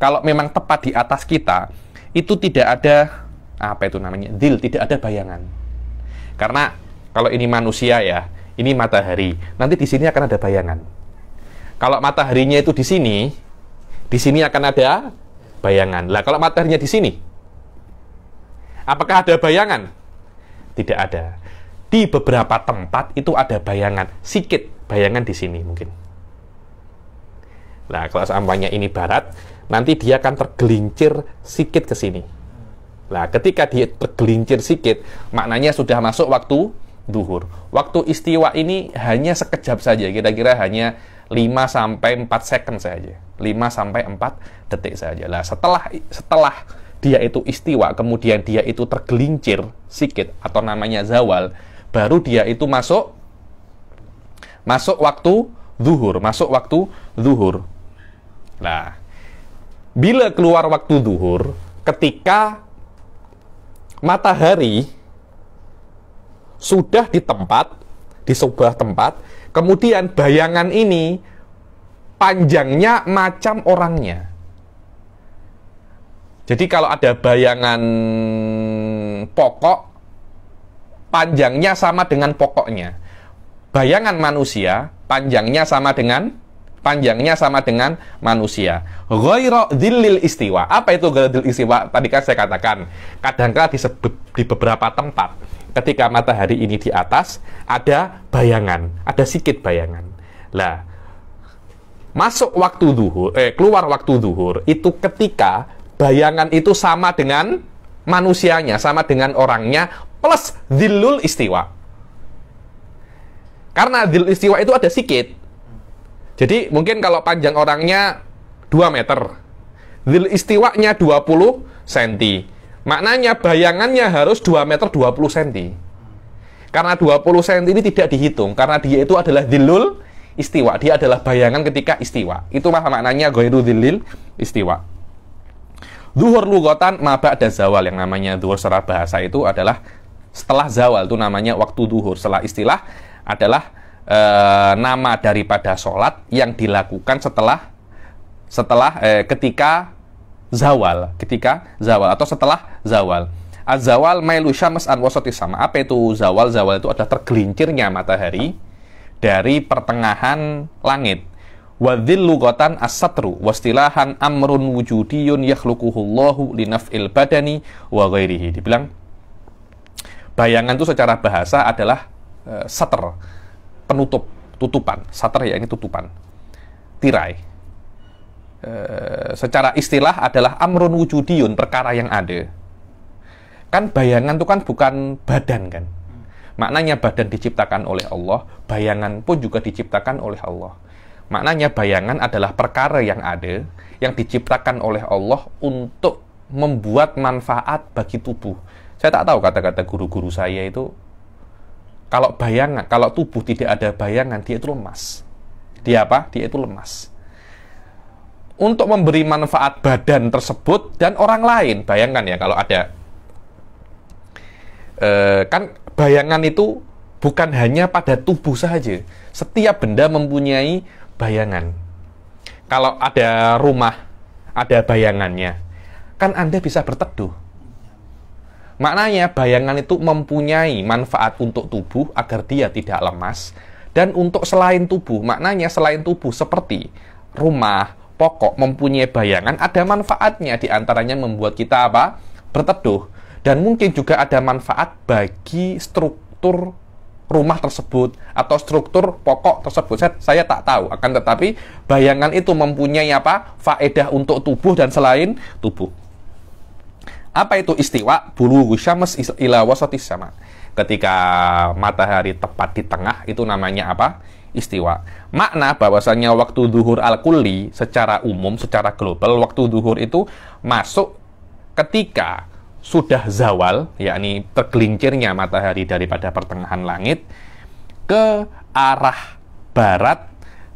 kalau memang tepat di atas kita itu tidak ada apa itu namanya? deal tidak ada bayangan. Karena kalau ini manusia ya, ini matahari. Nanti di sini akan ada bayangan. Kalau mataharinya itu di sini, di sini akan ada bayangan. Lah kalau mataharinya di sini, Apakah ada bayangan? Tidak ada. Di beberapa tempat itu ada bayangan, sikit bayangan di sini mungkin. Nah, kalau sampainya ini barat, nanti dia akan tergelincir sikit ke sini. Nah, ketika dia tergelincir sikit, maknanya sudah masuk waktu duhur. Waktu istiwa ini hanya sekejap saja, kira-kira hanya 5 sampai 4 second saja. 5 sampai 4 detik saja. Nah, setelah setelah dia itu istiwa, kemudian dia itu tergelincir sikit atau namanya zawal, baru dia itu masuk masuk waktu zuhur, masuk waktu zuhur. Nah, bila keluar waktu zuhur, ketika matahari sudah di tempat, di sebuah tempat, kemudian bayangan ini panjangnya macam orangnya. Jadi kalau ada bayangan pokok, panjangnya sama dengan pokoknya. Bayangan manusia, panjangnya sama dengan panjangnya sama dengan manusia. Ghoiro dilil istiwa. Apa itu ghoiro dilil istiwa? Tadi kan saya katakan, kadang-kadang di, di beberapa tempat, ketika matahari ini di atas, ada bayangan, ada sikit bayangan. Lah, masuk waktu duhur, eh, keluar waktu duhur, itu ketika bayangan itu sama dengan manusianya, sama dengan orangnya, plus zilul istiwa. Karena zilul istiwa itu ada sikit. Jadi mungkin kalau panjang orangnya 2 meter. zilul istiwanya 20 cm. Maknanya bayangannya harus 2 meter 20 cm. Karena 20 cm ini tidak dihitung. Karena dia itu adalah zilul istiwa. Dia adalah bayangan ketika istiwa. Itu maknanya goiru zilil istiwa. Duhur lugotan maba dan zawal yang namanya duhur secara bahasa itu adalah setelah zawal itu namanya waktu duhur. Setelah istilah adalah e, nama daripada sholat yang dilakukan setelah setelah e, ketika zawal, ketika zawal atau setelah zawal. Azawal zawal mailu syams an sama. Apa itu zawal? Zawal itu adalah tergelincirnya matahari dari pertengahan langit wa gotan as wastilahan amrun wujudiyun yakhluquhullahu linaf'il badani wa ghairihi dibilang bayangan itu secara bahasa adalah uh, sater penutup tutupan sater ya ini tutupan tirai uh, secara istilah adalah amrun wujudiyun perkara yang ada kan bayangan itu kan bukan badan kan maknanya badan diciptakan oleh Allah bayangan pun juga diciptakan oleh Allah Maknanya bayangan adalah perkara yang ada yang diciptakan oleh Allah untuk membuat manfaat bagi tubuh. Saya tak tahu kata-kata guru-guru saya itu kalau bayangan, kalau tubuh tidak ada bayangan, dia itu lemas. Dia apa? Dia itu lemas. Untuk memberi manfaat badan tersebut dan orang lain, bayangkan ya kalau ada e, kan bayangan itu bukan hanya pada tubuh saja. Setiap benda mempunyai bayangan. Kalau ada rumah, ada bayangannya. Kan Anda bisa berteduh. Maknanya bayangan itu mempunyai manfaat untuk tubuh agar dia tidak lemas dan untuk selain tubuh. Maknanya selain tubuh seperti rumah, pokok mempunyai bayangan ada manfaatnya diantaranya membuat kita apa? berteduh dan mungkin juga ada manfaat bagi struktur rumah tersebut atau struktur pokok tersebut saya, saya tak tahu akan tetapi bayangan itu mempunyai apa faedah untuk tubuh dan selain tubuh apa itu istiwa bulu syams ila wasati sama ketika matahari tepat di tengah itu namanya apa istiwa makna bahwasanya waktu duhur al kuli secara umum secara global waktu duhur itu masuk ketika sudah zawal, yakni tergelincirnya matahari daripada pertengahan langit ke arah barat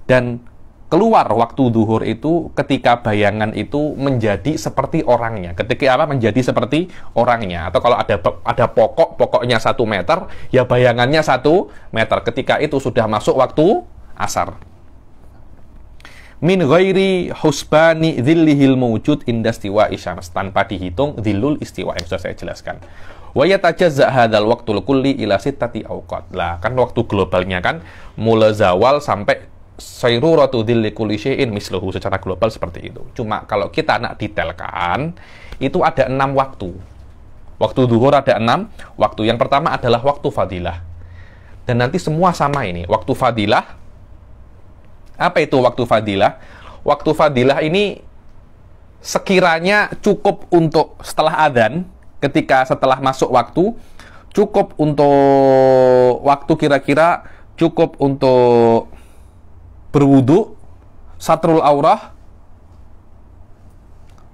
dan keluar waktu duhur itu ketika bayangan itu menjadi seperti orangnya ketika apa menjadi seperti orangnya atau kalau ada ada pokok pokoknya satu meter ya bayangannya satu meter ketika itu sudah masuk waktu asar min ghairi husbani dhillihil inda indastiwa isyams tanpa dihitung dhillul istiwa yang sudah saya jelaskan wa yatajazza hadzal waqtul kulli ila sittati awqat. Lah, kan waktu globalnya kan mulai zawal sampai sayruratu dhilli kulli syai'in misluhu secara global seperti itu. Cuma kalau kita nak detailkan, itu ada enam waktu. Waktu duhur ada enam waktu. Yang pertama adalah waktu fadilah. Dan nanti semua sama ini. Waktu fadilah, apa itu waktu fadilah? Waktu fadilah ini sekiranya cukup untuk setelah adzan, ketika setelah masuk waktu, cukup untuk waktu kira-kira cukup untuk berwudu, satrul aurah,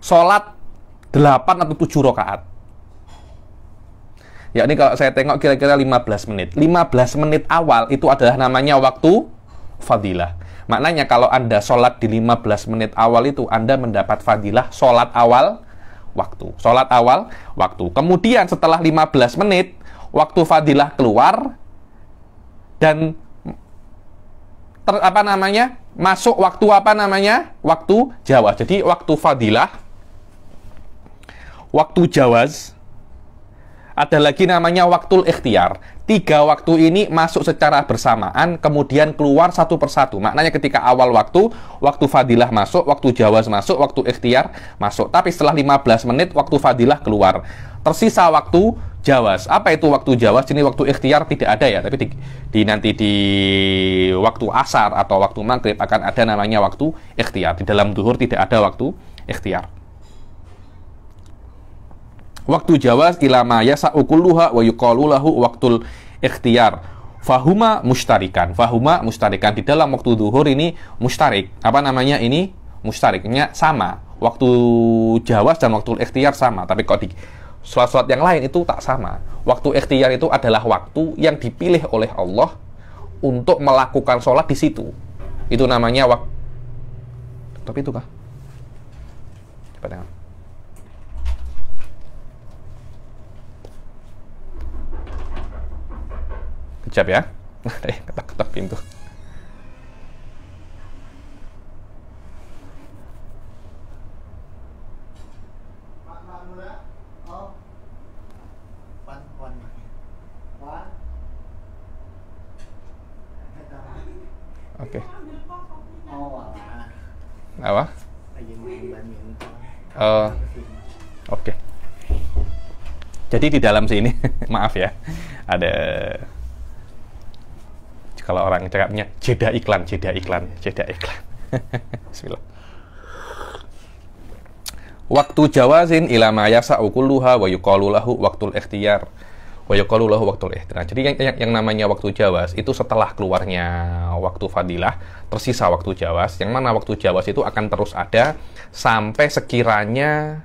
sholat 8 atau 7 rakaat. Ya ini kalau saya tengok kira-kira 15 menit. 15 menit awal itu adalah namanya waktu fadilah. Maknanya kalau Anda sholat di 15 menit awal itu, Anda mendapat fadilah sholat awal waktu. Sholat awal waktu. Kemudian setelah 15 menit, waktu fadilah keluar, dan ter, apa namanya masuk waktu apa namanya waktu Jawa jadi waktu fadilah waktu Jawaz ada lagi namanya waktu ikhtiar. Tiga waktu ini masuk secara bersamaan, kemudian keluar satu persatu. Maknanya ketika awal waktu, waktu fadilah masuk, waktu Jawas masuk, waktu ikhtiar masuk. Tapi setelah 15 menit, waktu fadilah keluar. Tersisa waktu jawas. Apa itu waktu jawas? Ini waktu ikhtiar tidak ada ya, tapi di, di nanti di waktu asar atau waktu maghrib akan ada namanya waktu ikhtiar. Di dalam duhur tidak ada waktu ikhtiar. Waktu jawas ilama ma yasa'ukulluha wa yuqalu waktul ikhtiar Fahuma mustarikan. Fahuma mustarikan. Di dalam waktu duhur ini mustarik. Apa namanya ini? Mustariknya sama. Waktu jawas dan waktu ikhtiar sama. Tapi kok di sholat-sholat yang lain itu tak sama. Waktu ikhtiar itu adalah waktu yang dipilih oleh Allah untuk melakukan sholat di situ. Itu namanya waktu. Tapi itu kah? Cepat tengok. siap ya. Ada yang ketak-ketak pintu. Oke. Okay. Apa? Uh, Oke. Okay. Jadi di dalam sini, maaf ya, ada kalau orang cakapnya jeda iklan, jeda iklan, jeda iklan. Bismillah. Waktu jawazin ilama yasa ukuluha wa yuqalu lahu waktu ikhtiyar wa yuqalu lahu nah, Jadi yang, yang, yang namanya waktu jawas itu setelah keluarnya waktu fadilah tersisa waktu jawas. Yang mana waktu jawas itu akan terus ada sampai sekiranya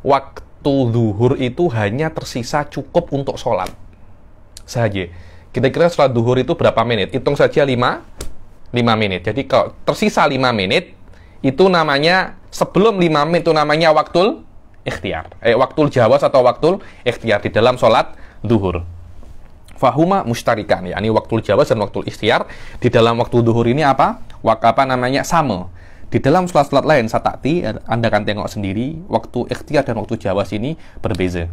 waktu zuhur itu hanya tersisa cukup untuk sholat saja Kira-kira sholat duhur itu berapa menit? Hitung saja 5, 5 menit. Jadi kalau tersisa 5 menit, itu namanya, sebelum 5 menit itu namanya waktu ikhtiar. Eh, waktu jawas atau waktu ikhtiar di dalam sholat duhur. Fahuma mustarikan, ya ini waktu jawa dan waktu ikhtiar. Di dalam waktu duhur ini apa? Wak apa namanya? Sama. Di dalam sholat-sholat lain, satakti Anda akan tengok sendiri, waktu ikhtiar dan waktu jawa sini berbeza.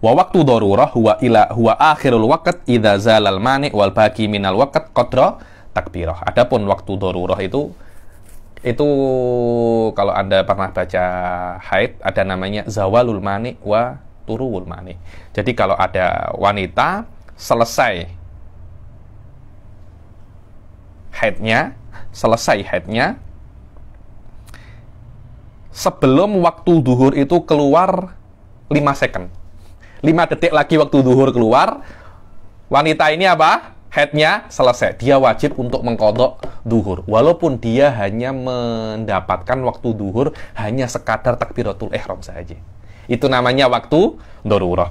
Wa waktu darurah huwa ila huwa akhirul waqt idza zalal mani wal baqi minal waqt qadra takbirah. Adapun waktu darurah itu itu kalau Anda pernah baca haid ada namanya zawalul mani wa turuwul mani. Jadi kalau ada wanita selesai haidnya, selesai haidnya sebelum waktu duhur itu keluar 5 second 5 detik lagi waktu duhur keluar, wanita ini apa? Headnya selesai. Dia wajib untuk mengkodok duhur. Walaupun dia hanya mendapatkan waktu duhur hanya sekadar takbiratul ihram saja. Itu namanya waktu dorurah.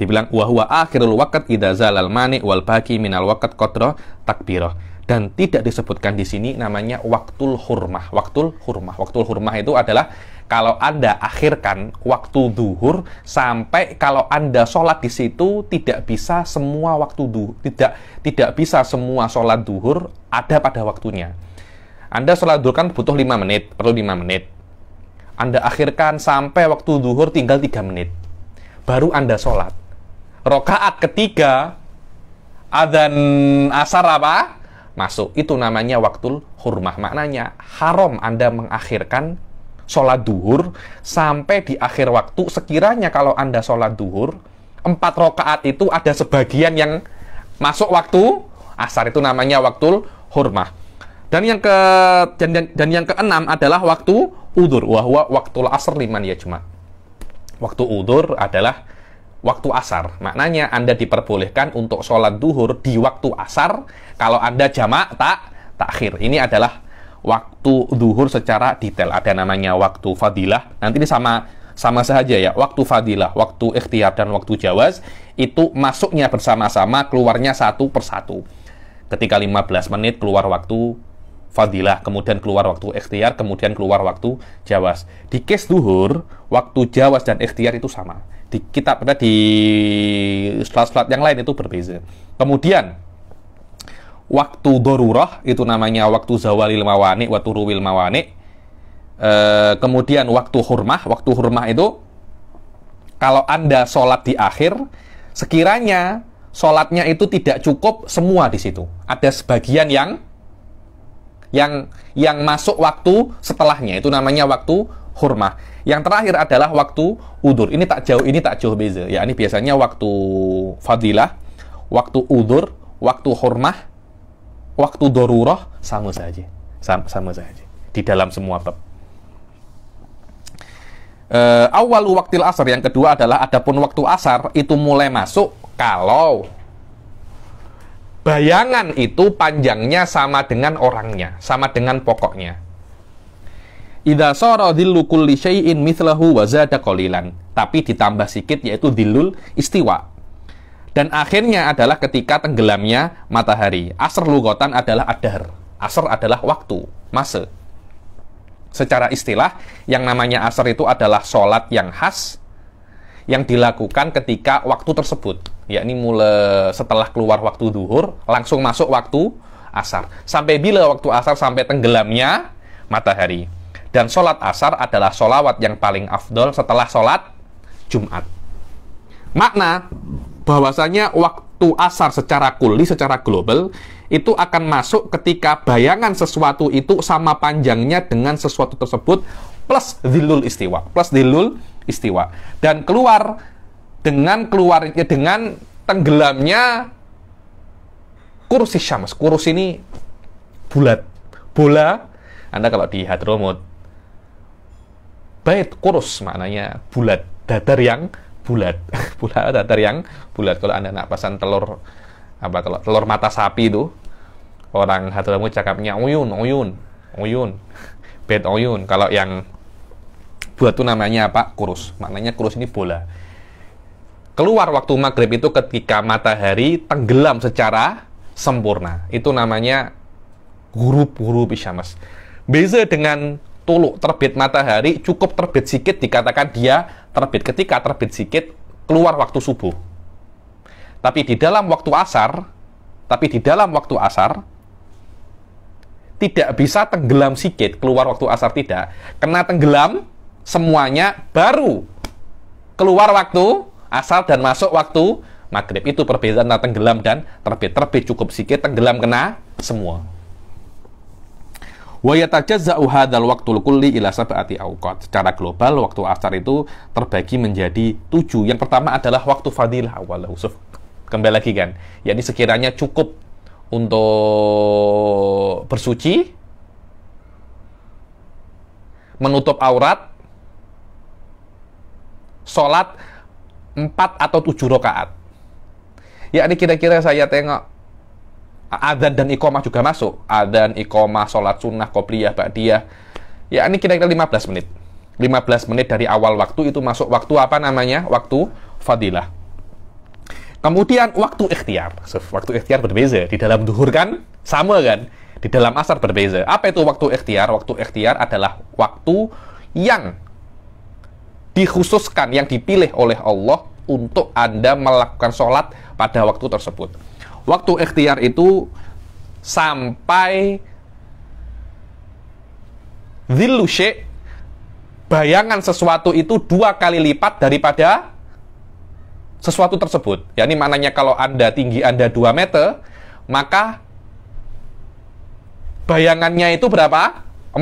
Dibilang wahwa akhirul wakat idza zalal mani wal baki minal wakat qadra takbirah dan tidak disebutkan di sini namanya waktu hurmah. Waktu hurmah. Waktul hurmah itu adalah kalau Anda akhirkan waktu duhur sampai kalau Anda sholat di situ tidak bisa semua waktu duhur, tidak tidak bisa semua sholat duhur ada pada waktunya. Anda sholat duhur kan butuh 5 menit, perlu 5 menit. Anda akhirkan sampai waktu duhur tinggal 3 menit. Baru Anda sholat. Rokaat ketiga, adzan asar apa? Masuk. Itu namanya waktu hurmah. Maknanya haram Anda mengakhirkan sholat duhur sampai di akhir waktu sekiranya kalau anda sholat duhur empat rokaat itu ada sebagian yang masuk waktu asar itu namanya waktu hurmah dan yang ke dan, dan, dan yang keenam adalah waktu udur wahwa waktu asar liman ya cuma waktu udur adalah waktu asar maknanya anda diperbolehkan untuk sholat duhur di waktu asar kalau anda jamak tak takhir ini adalah waktu duhur secara detail. Ada namanya waktu fadilah. Nanti ini sama sama saja ya. Waktu fadilah, waktu ikhtiar dan waktu jawaz itu masuknya bersama-sama, keluarnya satu persatu. Ketika 15 menit keluar waktu fadilah, kemudian keluar waktu ikhtiar, kemudian keluar waktu jawas. Di case duhur, waktu jawas dan ikhtiar itu sama. Di kitab di slot-slot yang lain itu berbeza. Kemudian waktu dorurah itu namanya waktu zawali mawani waktu ruwil mawani e, eh, kemudian waktu hurmah waktu hurmah itu kalau anda sholat di akhir sekiranya sholatnya itu tidak cukup semua di situ ada sebagian yang yang yang masuk waktu setelahnya itu namanya waktu hurmah yang terakhir adalah waktu udur ini tak jauh ini tak jauh beza ya ini biasanya waktu fadilah waktu udur waktu hormah waktu dorurah sama saja sama, sama saja di dalam semua bab e, awal waktu asar yang kedua adalah adapun waktu asar itu mulai masuk kalau bayangan itu panjangnya sama dengan orangnya sama dengan pokoknya Ida soro dhillu kulli syai'in mithlahu wa zada qalilan. Tapi ditambah sikit yaitu dilul istiwa dan akhirnya adalah ketika tenggelamnya matahari. Asr lugotan adalah adar. Asr adalah waktu, masa. Secara istilah, yang namanya asr itu adalah sholat yang khas yang dilakukan ketika waktu tersebut. Yakni mulai setelah keluar waktu duhur, langsung masuk waktu asar. Sampai bila waktu asar sampai tenggelamnya matahari. Dan sholat asar adalah sholawat yang paling afdol setelah sholat Jumat. Makna bahwasanya waktu asar secara kuli, secara global, itu akan masuk ketika bayangan sesuatu itu sama panjangnya dengan sesuatu tersebut plus dilul istiwa, plus dilul istiwa. Dan keluar dengan keluarnya dengan tenggelamnya kursi syams. Kursi ini bulat. Bola, Anda kalau di hadromut, bait kurus maknanya bulat, datar yang bulat bulat datar yang bulat kalau anda nak pesan telur apa telur, telur mata sapi itu orang kamu cakapnya oyun, oyun, oyun, bed oyun kalau yang buat tuh namanya apa kurus maknanya kurus ini bola keluar waktu maghrib itu ketika matahari tenggelam secara sempurna itu namanya guru-guru mas beza dengan tulu terbit matahari cukup terbit sedikit dikatakan dia terbit ketika terbit sedikit keluar waktu subuh. Tapi di dalam waktu asar, tapi di dalam waktu asar tidak bisa tenggelam sedikit keluar waktu asar tidak. Kena tenggelam semuanya baru keluar waktu asar dan masuk waktu maghrib. Itu perbedaan tenggelam dan terbit. Terbit cukup sedikit, tenggelam kena semua. Wa hadzal waqtul kulli ila sab'ati awqat. Secara global waktu asar itu terbagi menjadi tujuh. Yang pertama adalah waktu fadilah awal husuf. Kembali lagi kan. Jadi sekiranya cukup untuk bersuci, menutup aurat, sholat 4 atau 7 rakaat. Ya ini kira-kira saya tengok adzan dan iqomah juga masuk. Adzan, iqomah, sholat sunnah, qobliyah, ba'diyah. Ya, ini kira-kira 15 menit. 15 menit dari awal waktu itu masuk waktu apa namanya? Waktu fadilah. Kemudian waktu ikhtiar. Waktu ikhtiar berbeza. Di dalam duhur kan sama kan? Di dalam asar berbeza. Apa itu waktu ikhtiar? Waktu ikhtiar adalah waktu yang dikhususkan, yang dipilih oleh Allah untuk Anda melakukan sholat pada waktu tersebut. Waktu ikhtiar itu sampai dhillu bayangan sesuatu itu dua kali lipat daripada sesuatu tersebut. Ya, ini maknanya kalau Anda tinggi Anda 2 meter, maka bayangannya itu berapa? 4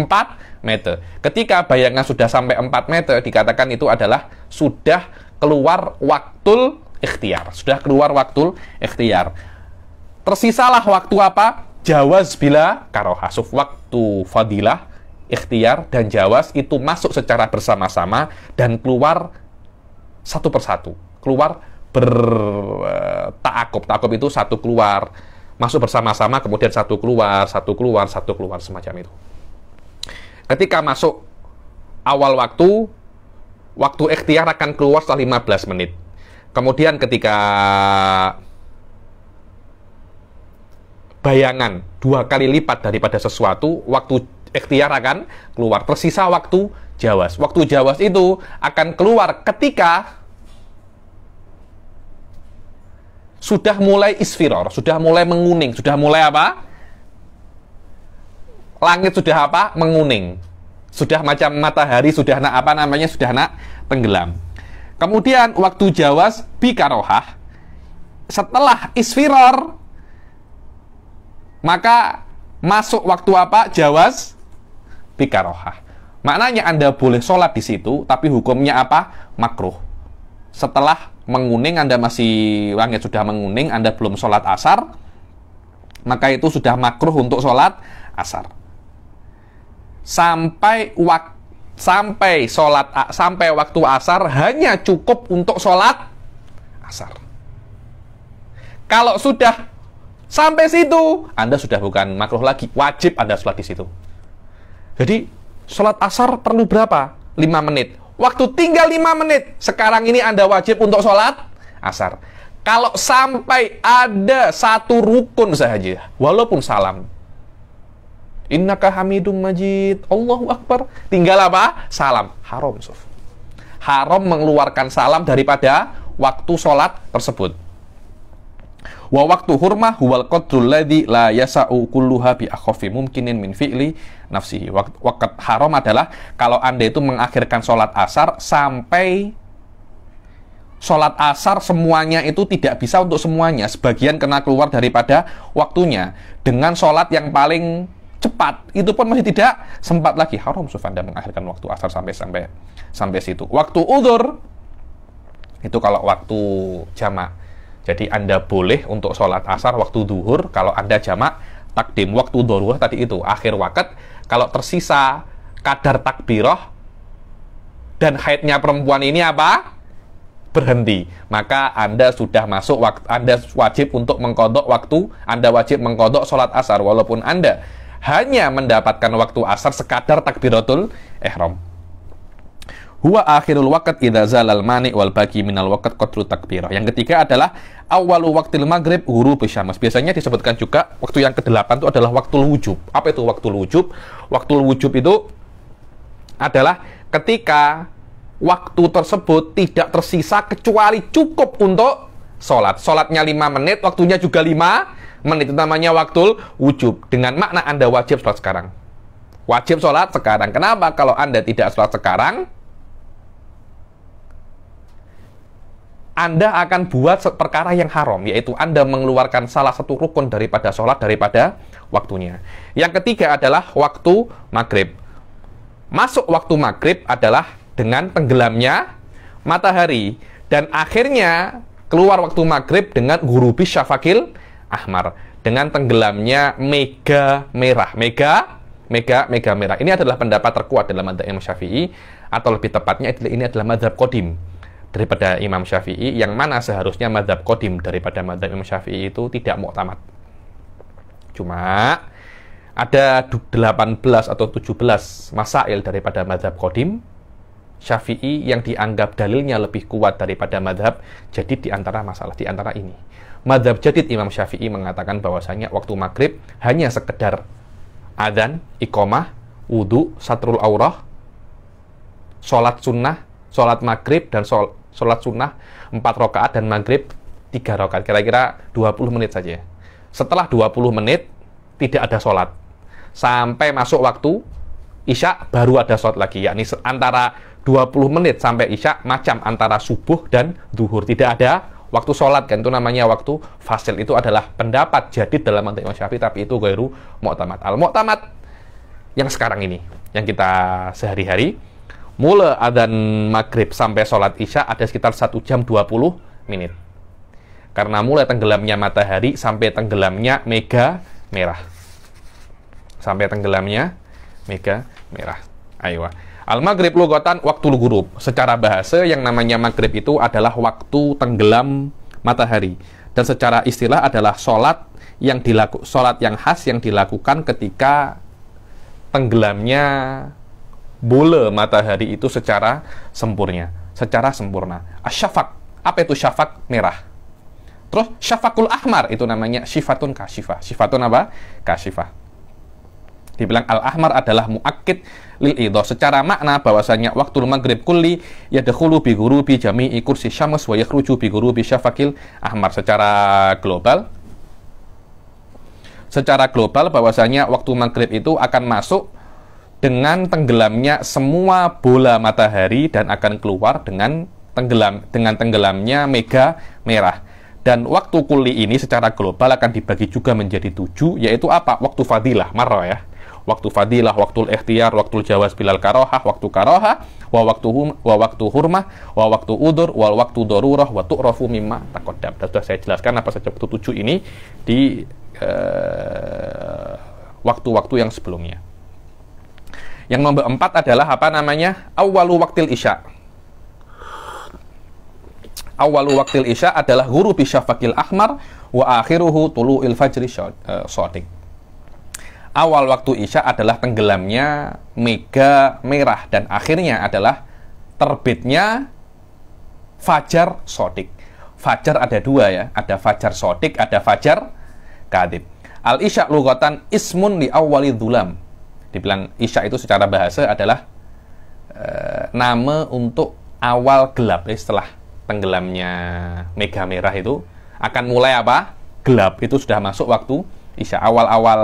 meter. Ketika bayangan sudah sampai 4 meter, dikatakan itu adalah sudah keluar waktu ikhtiar. Sudah keluar waktu ikhtiar. Tersisalah waktu apa? Jawaz bila karohasuf waktu fadilah, ikhtiar, dan jawaz itu masuk secara bersama-sama dan keluar satu persatu. Keluar ber eh, taakob. Taakob itu satu keluar, masuk bersama-sama, kemudian satu keluar, satu keluar, satu keluar, semacam itu. Ketika masuk awal waktu, waktu ikhtiar akan keluar setelah 15 menit. Kemudian ketika bayangan dua kali lipat daripada sesuatu, waktu ikhtiar akan keluar. Tersisa waktu jawas. Waktu jawas itu akan keluar ketika sudah mulai isfiror, sudah mulai menguning, sudah mulai apa? Langit sudah apa? Menguning. Sudah macam matahari, sudah nak apa namanya, sudah nak tenggelam. Kemudian waktu jawas bikarohah, setelah isfiror maka masuk waktu apa? Jawas pikarohah. Maknanya Anda boleh sholat di situ, tapi hukumnya apa? Makruh. Setelah menguning, Anda masih wangi sudah menguning, Anda belum sholat asar, maka itu sudah makruh untuk sholat asar. Sampai waktu sampai sholat sampai waktu asar hanya cukup untuk sholat asar. Kalau sudah Sampai situ, Anda sudah bukan makruh lagi. Wajib Anda sholat di situ. Jadi, sholat asar perlu berapa? Lima menit. Waktu tinggal lima menit. Sekarang ini Anda wajib untuk sholat asar. Kalau sampai ada satu rukun saja, walaupun salam, Innaka hamidum majid. Allahu Akbar. Tinggal apa? Salam. Haram, suf. Haram mengeluarkan salam daripada waktu sholat tersebut. Wa waktu hurmah huwal qadrul ladzi la yasa'u kulluha bi akhafi mumkinin min fi'li nafsihi. Waqt haram adalah kalau Anda itu mengakhirkan sholat asar sampai sholat asar semuanya itu tidak bisa untuk semuanya. Sebagian kena keluar daripada waktunya. Dengan sholat yang paling cepat itu pun masih tidak sempat lagi haram sufanda mengakhirkan waktu asar sampai sampai sampai situ waktu udur itu kalau waktu jamak jadi Anda boleh untuk sholat asar waktu duhur kalau Anda jamak takdim waktu duhur tadi itu akhir waket kalau tersisa kadar takbiroh dan haidnya perempuan ini apa? berhenti maka anda sudah masuk waktu anda wajib untuk mengkodok waktu anda wajib mengkodok sholat asar walaupun anda hanya mendapatkan waktu asar sekadar takbiratul ihram Huwa akhirul waqt idza zalal mani wal baqi minal waqt qatru takbirah. Yang ketiga adalah awalu waqtil maghrib huru bisyams. Biasanya disebutkan juga waktu yang ke-8 itu adalah waktu wujub. Apa itu waktu wujub? Waktu wujub itu adalah ketika waktu tersebut tidak tersisa kecuali cukup untuk sholat. Sholatnya 5 menit, waktunya juga 5 menit. namanya waktu wujub. Dengan makna Anda wajib sholat sekarang. Wajib sholat sekarang. Kenapa? Kalau Anda tidak sholat sekarang, Anda akan buat perkara yang haram, yaitu Anda mengeluarkan salah satu rukun daripada sholat daripada waktunya. Yang ketiga adalah waktu maghrib. Masuk waktu maghrib adalah dengan tenggelamnya matahari. Dan akhirnya keluar waktu maghrib dengan guru syafakil ahmar. Dengan tenggelamnya mega merah. Mega mega mega merah. Ini adalah pendapat terkuat dalam madzhab Imam Syafi'i atau lebih tepatnya ini adalah madzhab kodim daripada Imam Syafi'i yang mana seharusnya madhab kodim daripada madhab Imam Syafi'i itu tidak muktamad cuma ada 18 atau 17 masail daripada madhab kodim Syafi'i yang dianggap dalilnya lebih kuat daripada madhab jadi di antara masalah di antara ini. Madhab jadid Imam Syafi'i mengatakan bahwasanya waktu maghrib hanya sekedar adzan, ikomah wudhu, satrul aurah, sholat sunnah, sholat maghrib dan sholat sholat sunnah 4 rakaat dan maghrib 3 rakaat kira-kira 20 menit saja setelah 20 menit tidak ada sholat sampai masuk waktu isya baru ada sholat lagi yakni antara 20 menit sampai isya macam antara subuh dan duhur tidak ada waktu sholat kan itu namanya waktu fasil itu adalah pendapat jadi dalam mantai Imam Syafi'i tapi itu gairu mu'tamad al mu'tamad yang sekarang ini yang kita sehari-hari Mula adzan maghrib sampai sholat isya ada sekitar 1 jam 20 menit. Karena mulai tenggelamnya matahari sampai tenggelamnya mega merah. Sampai tenggelamnya mega merah. Ayo. Al-maghrib logotan waktu gurub. Secara bahasa yang namanya maghrib itu adalah waktu tenggelam matahari. Dan secara istilah adalah sholat yang dilaku, sholat yang khas yang dilakukan ketika tenggelamnya bola matahari itu secara sempurna, secara sempurna. Asyafak, apa itu syafak merah? Terus syafakul ahmar itu namanya sifatun kasifah. Sifatun apa? Kasifah. Dibilang al-ahmar adalah muakid lil idhah secara makna bahwasanya waktu maghrib kulli yadkhulu bi ghurubi jami'i kursi syams wa yakhruju bi bi syafakil ahmar secara global secara global bahwasanya waktu maghrib itu akan masuk dengan tenggelamnya semua bola matahari dan akan keluar dengan tenggelam dengan tenggelamnya mega merah. Dan waktu kuli ini secara global akan dibagi juga menjadi tujuh, yaitu apa? Waktu fadilah, marro ya. Waktu fadilah, waktu ikhtiar, waktu jawas bilal karohah, waktu karohah, wa waktu, hum, wa waktu hurmah, wa waktu udur, wa waktu dorurah, wa tu'rafu mimma takodam. Dan sudah saya jelaskan apa saja waktu tujuh ini di eh, waktu-waktu uh, waktu -waktu yang sebelumnya. Yang nomor empat adalah apa namanya? Awalu waktil isya. Awalu waktil isya adalah guru bisyafakil ahmar wa akhiruhu tulu'il fajri e, sodik. Awal waktu isya adalah tenggelamnya mega merah dan akhirnya adalah terbitnya fajar sodik. Fajar ada dua ya, ada fajar sodik, ada fajar kadib. Al-isya lugatan ismun li awali dhulam dibilang isya itu secara bahasa adalah e, nama untuk awal gelap eh, setelah tenggelamnya mega merah itu akan mulai apa gelap itu sudah masuk waktu isya awal-awal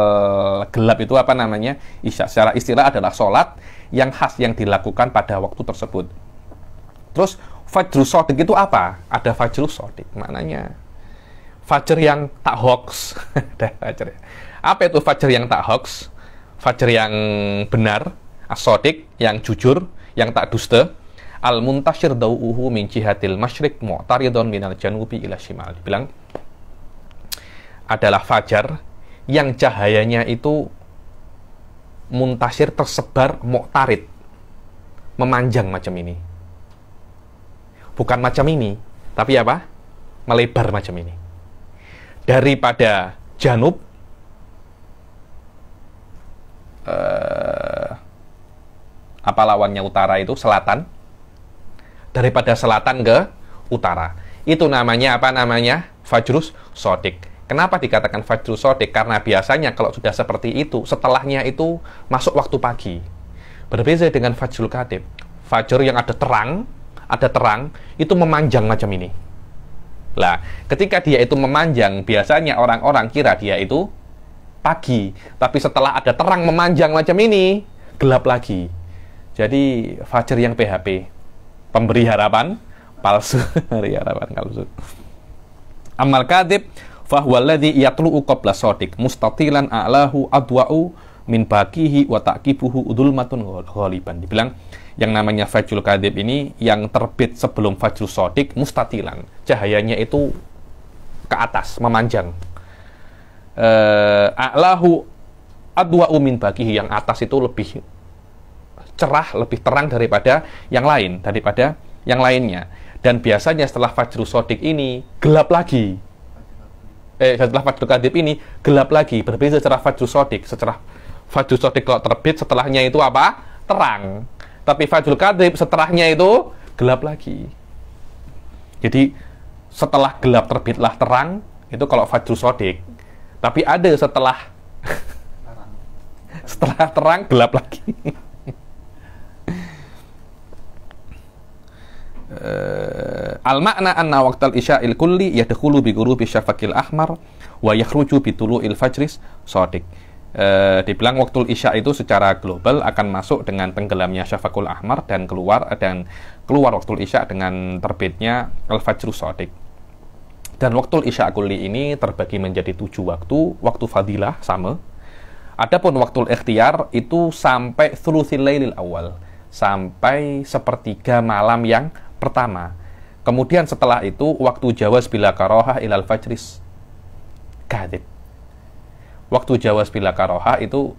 gelap itu apa namanya isya secara istilah adalah sholat yang khas yang dilakukan pada waktu tersebut terus fajrul sodik itu apa ada fajrul sodik maknanya fajr yang tak hoax ada apa itu fajr yang tak hoax Fajar yang benar, asodik yang jujur, yang tak dusta, al muntashir dau'uhu min jihatil masyrik mu'taridun minal janubi ila shimal. Dibilang adalah fajar yang cahayanya itu muntasir tersebar muktarid memanjang macam ini bukan macam ini tapi apa melebar macam ini daripada janub eh, apa lawannya utara itu selatan daripada selatan ke utara itu namanya apa namanya fajrus sodik kenapa dikatakan fajrus sodik karena biasanya kalau sudah seperti itu setelahnya itu masuk waktu pagi berbeda dengan fajrul kadib fajr yang ada terang ada terang itu memanjang macam ini lah ketika dia itu memanjang biasanya orang-orang kira dia itu pagi, tapi setelah ada terang memanjang macam ini, gelap lagi. Jadi fajar yang PHP, pemberi harapan palsu, hari harapan palsu. Amal kadib fahualladhi yatlu'u qabla sodik mustatilan a'lahu adwa'u min bakihi wa ta'kibuhu udulmatun ghaliban. Dibilang yang namanya fajrul kadib ini yang terbit sebelum fajrul sodik mustatilan cahayanya itu ke atas memanjang Eh, a'lahu adwa umin bagi yang atas itu lebih cerah, lebih terang daripada yang lain, daripada yang lainnya. Dan biasanya setelah Fajru Sodik ini gelap lagi. Eh, setelah Fajru Kadib ini gelap lagi, berbeda secara Fajru Sodik. Secara Fajru Sodik kalau terbit setelahnya itu apa? Terang. Tapi fajrul Kadib setelahnya itu gelap lagi. Jadi setelah gelap terbitlah terang, itu kalau Fajru Sodik tapi ada setelah setelah terang gelap lagi. uh, eh, al makna anna isya isya'il kulli yadkhulu bi guru bi syafaqil ahmar wa yakhruju bi il fajris sadiq. Uh, dibilang waktu isya itu secara global akan masuk dengan tenggelamnya syafakul ahmar dan keluar dan keluar waktu isya dengan terbitnya al sodik. sadiq. Dan waktu Isya Kulli ini terbagi menjadi tujuh waktu, waktu fadilah sama. Adapun waktu ikhtiar itu sampai thuluthil lailil awal, sampai sepertiga malam yang pertama. Kemudian setelah itu waktu jawas bila karoha ilal fajris kadib. Waktu jawas bila karoha itu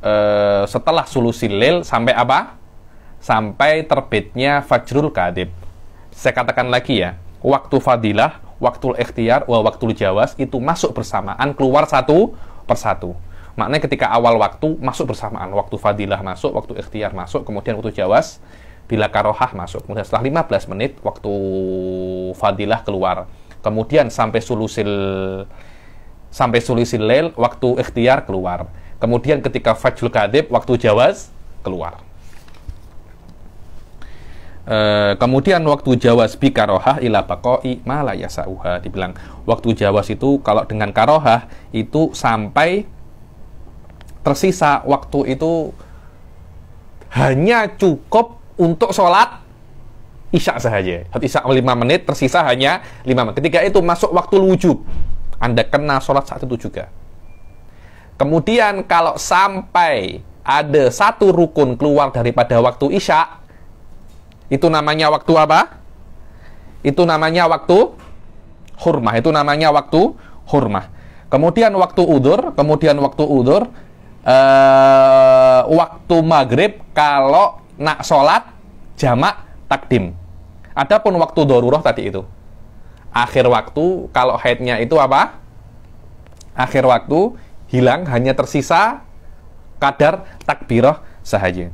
eh, setelah sulusil lil sampai apa? Sampai terbitnya fajrul kadib. Saya katakan lagi ya, waktu fadilah waktu ikhtiar, waktu jawas itu masuk bersamaan, keluar satu persatu. Maknanya ketika awal waktu masuk bersamaan, waktu fadilah masuk, waktu ikhtiar masuk, kemudian waktu jawas bila karohah masuk. Kemudian setelah 15 menit waktu fadilah keluar. Kemudian sampai sulusil sampai sulusil lel waktu ikhtiar keluar. Kemudian ketika fajrul kadib waktu jawas keluar. E, kemudian waktu jawas bi karohah ila bakoi malayasauha dibilang waktu jawas itu kalau dengan karohah itu sampai tersisa waktu itu hanya cukup untuk sholat isya saja. Sholat isya 5 menit, tersisa hanya 5 menit. Ketika itu masuk waktu wujud Anda kena sholat saat itu juga. Kemudian kalau sampai ada satu rukun keluar daripada waktu isya, itu namanya waktu apa? Itu namanya waktu hurmah. Itu namanya waktu hurmah. Kemudian waktu udur, kemudian waktu udur, eh, waktu maghrib kalau nak sholat jamak takdim. Adapun waktu dorurah tadi itu, akhir waktu kalau haidnya itu apa? Akhir waktu hilang hanya tersisa kadar takbirah sahaja.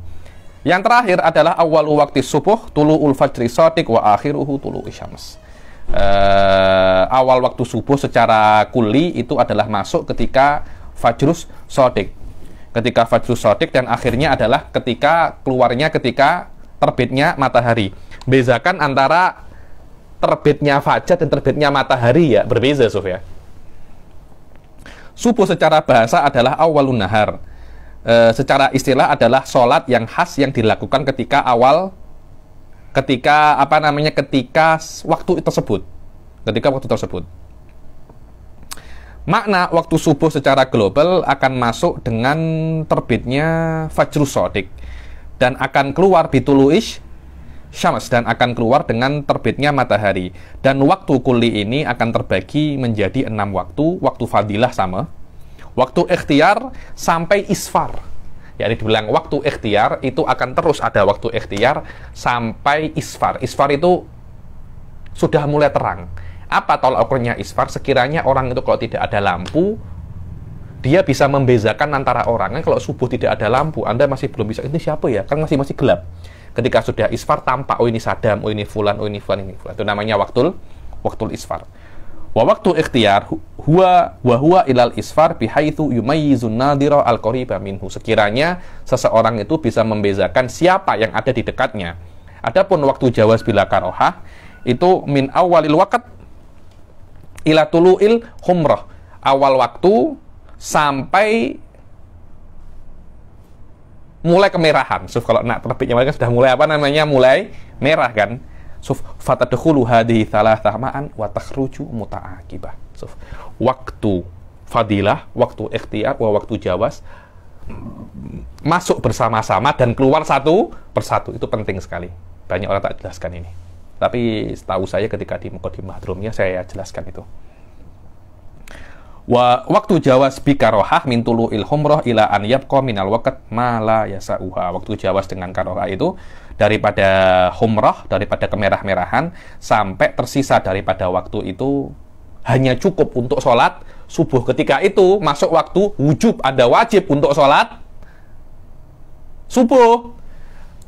Yang terakhir adalah awal waktu subuh tulu fajri sotik wa akhiruhu tulu isyams. Uh, awal waktu subuh secara kuli itu adalah masuk ketika fajrus sodik ketika fajrus sodik dan akhirnya adalah ketika keluarnya ketika terbitnya matahari bezakan antara terbitnya fajar dan terbitnya matahari ya berbeza Sof ya subuh secara bahasa adalah awalun nahar Eh, secara istilah adalah sholat yang khas yang dilakukan ketika awal ketika apa namanya ketika waktu tersebut ketika waktu tersebut makna waktu subuh secara global akan masuk dengan terbitnya fajr sodik dan akan keluar bituluish syams dan akan keluar dengan terbitnya matahari dan waktu kuli ini akan terbagi menjadi enam waktu waktu fadilah sama Waktu ikhtiar sampai isfar. ya dibilang waktu ikhtiar itu akan terus ada waktu ikhtiar sampai isfar. Isfar itu sudah mulai terang. Apa tolak ukurnya isfar? Sekiranya orang itu kalau tidak ada lampu, dia bisa membezakan antara orang kan kalau subuh tidak ada lampu anda masih belum bisa ini siapa ya kan masih masih gelap ketika sudah isfar tampak oh ini sadam oh ini fulan oh ini fulan ini fulan itu namanya waktu, waktul isfar Wa waktu ikhtiar huwa wa huwa ilal isfar bihaitsu yumayyizun nadira al minhu. Sekiranya seseorang itu bisa membezakan siapa yang ada di dekatnya. Adapun waktu jawas bila karohah itu min awalil waqt ila tuluil humrah. Awal waktu sampai mulai kemerahan. So, kalau nak terbitnya mereka sudah mulai apa namanya? Mulai merah kan. Suf fatadkhulu hadhihi thalathah ma'an wa takhruju muta'aqibah. Suf waktu fadilah, waktu ikhtiar, wa waktu jawas masuk bersama-sama dan keluar satu persatu. Itu penting sekali. Banyak orang tak jelaskan ini. Tapi setahu saya ketika di Mukodimah Drumnya saya jelaskan itu. Wa waktu jawas bi Rohah min ila an yabqa minal waqt ma la yasa'uha. Waktu jawas dengan karohah itu daripada humrah, daripada kemerah-merahan sampai tersisa daripada waktu itu hanya cukup untuk sholat subuh ketika itu masuk waktu wujub ada wajib untuk sholat subuh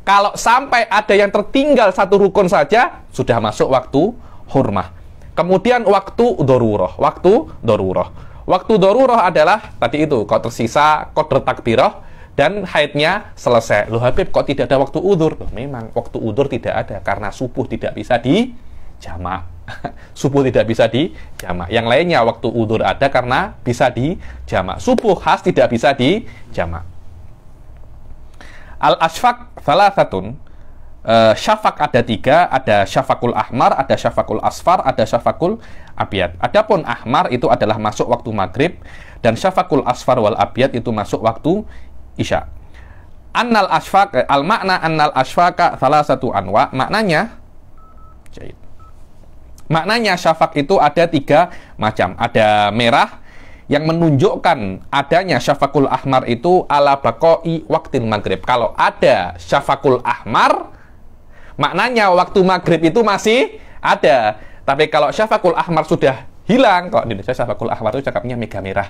kalau sampai ada yang tertinggal satu rukun saja sudah masuk waktu hurmah kemudian waktu doruroh waktu doruroh Waktu dorurah adalah tadi itu, kau tersisa koder takbirah, dan haidnya selesai. Loh Habib, kok tidak ada waktu udur? Loh, memang waktu udur tidak ada karena subuh tidak bisa di jamak. subuh tidak bisa di jamak. Yang lainnya waktu udur ada karena bisa di jamak. Subuh khas tidak bisa di jamak. Al-asfaq salah satun uh, syafak ada tiga, ada syafakul ahmar, ada syafakul asfar, ada syafakul abiyat. Adapun ahmar itu adalah masuk waktu maghrib dan syafakul asfar wal abiyat itu masuk waktu isya. Annal asfak eh, al makna annal asfaqa salah satu anwa maknanya jahit. Maknanya syafak itu ada tiga macam. Ada merah yang menunjukkan adanya syafakul ahmar itu ala bakoi waktu maghrib. Kalau ada syafakul ahmar, Maknanya waktu maghrib itu masih ada. Tapi kalau syafakul ahmar sudah hilang, kalau di Indonesia syafakul ahmar itu cakapnya mega merah.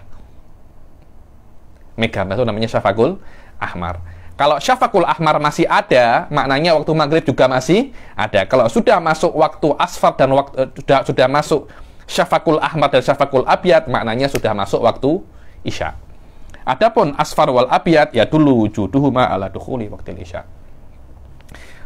Mega merah itu namanya syafakul ahmar. Kalau syafakul ahmar masih ada, maknanya waktu maghrib juga masih ada. Kalau sudah masuk waktu asfar dan waktu uh, sudah sudah masuk syafakul ahmar dan syafakul abiyat maknanya sudah masuk waktu isya. Adapun asfar wal abiyat ya dulu juduhuma ala dukhuli waktu isya.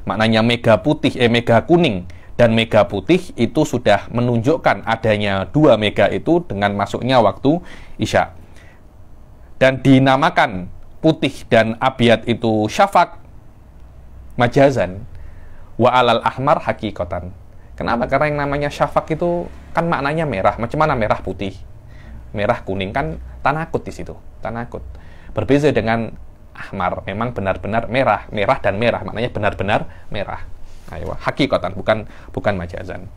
Maknanya mega putih, eh mega kuning dan mega putih itu sudah menunjukkan adanya dua mega itu dengan masuknya waktu Isya. Dan dinamakan putih dan abiat itu syafak majazan wa alal ahmar hakikotan. Kenapa? Karena yang namanya syafak itu kan maknanya merah. Macam mana merah putih? Merah kuning kan tanakut di situ. Tanakut. Berbeza dengan ahmar memang benar-benar merah merah dan merah maknanya benar-benar merah ayo hakikatan bukan bukan majazan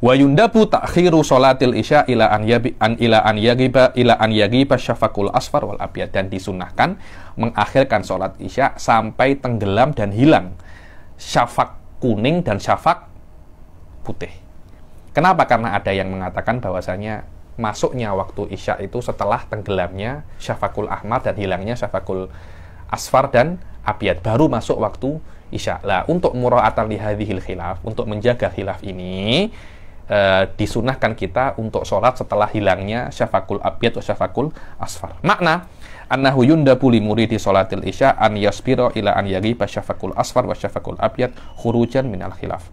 wa yundabu ta'khiru salatil isya ila an yabi an ila an yagiba ila an yagiba syafaqul asfar wal abyad dan disunahkan mengakhirkan salat isya sampai tenggelam dan hilang syafak kuning dan syafak putih. Kenapa? Karena ada yang mengatakan bahwasanya masuknya waktu Isya itu setelah tenggelamnya Syafakul Ahmar dan hilangnya Syafakul Asfar dan Abiyat baru masuk waktu Isya. Lah untuk mura'atan lihadhil khilaf, untuk menjaga khilaf ini e, disunahkan kita untuk sholat setelah hilangnya Syafakul Abiyat atau Syafakul Asfar. Makna annahu yundabu li muridi sholatil Isya an yasbiro ila an yaghiba Syafakul Asfar wa Syafakul Abiyat khurujan minal khilaf.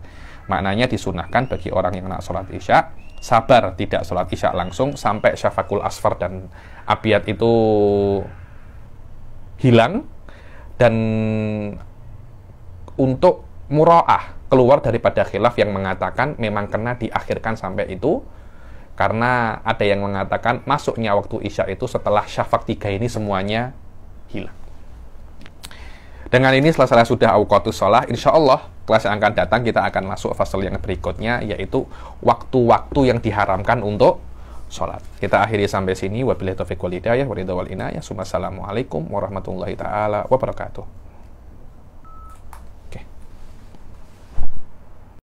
Maknanya disunahkan bagi orang yang nak sholat Isya sabar tidak sholat isya langsung sampai syafakul asfar dan abiyat itu hilang dan untuk muroah keluar daripada khilaf yang mengatakan memang kena diakhirkan sampai itu karena ada yang mengatakan masuknya waktu isya itu setelah syafak tiga ini semuanya hilang. Dengan ini selesai sudah awqatus sholah, insya Allah kelas yang akan datang kita akan masuk fase yang berikutnya yaitu waktu-waktu yang diharamkan untuk sholat. Kita akhiri sampai sini. Wabillahi taufiq wal hidayah wa ridha wal inayah. Wassalamualaikum warahmatullahi taala wabarakatuh.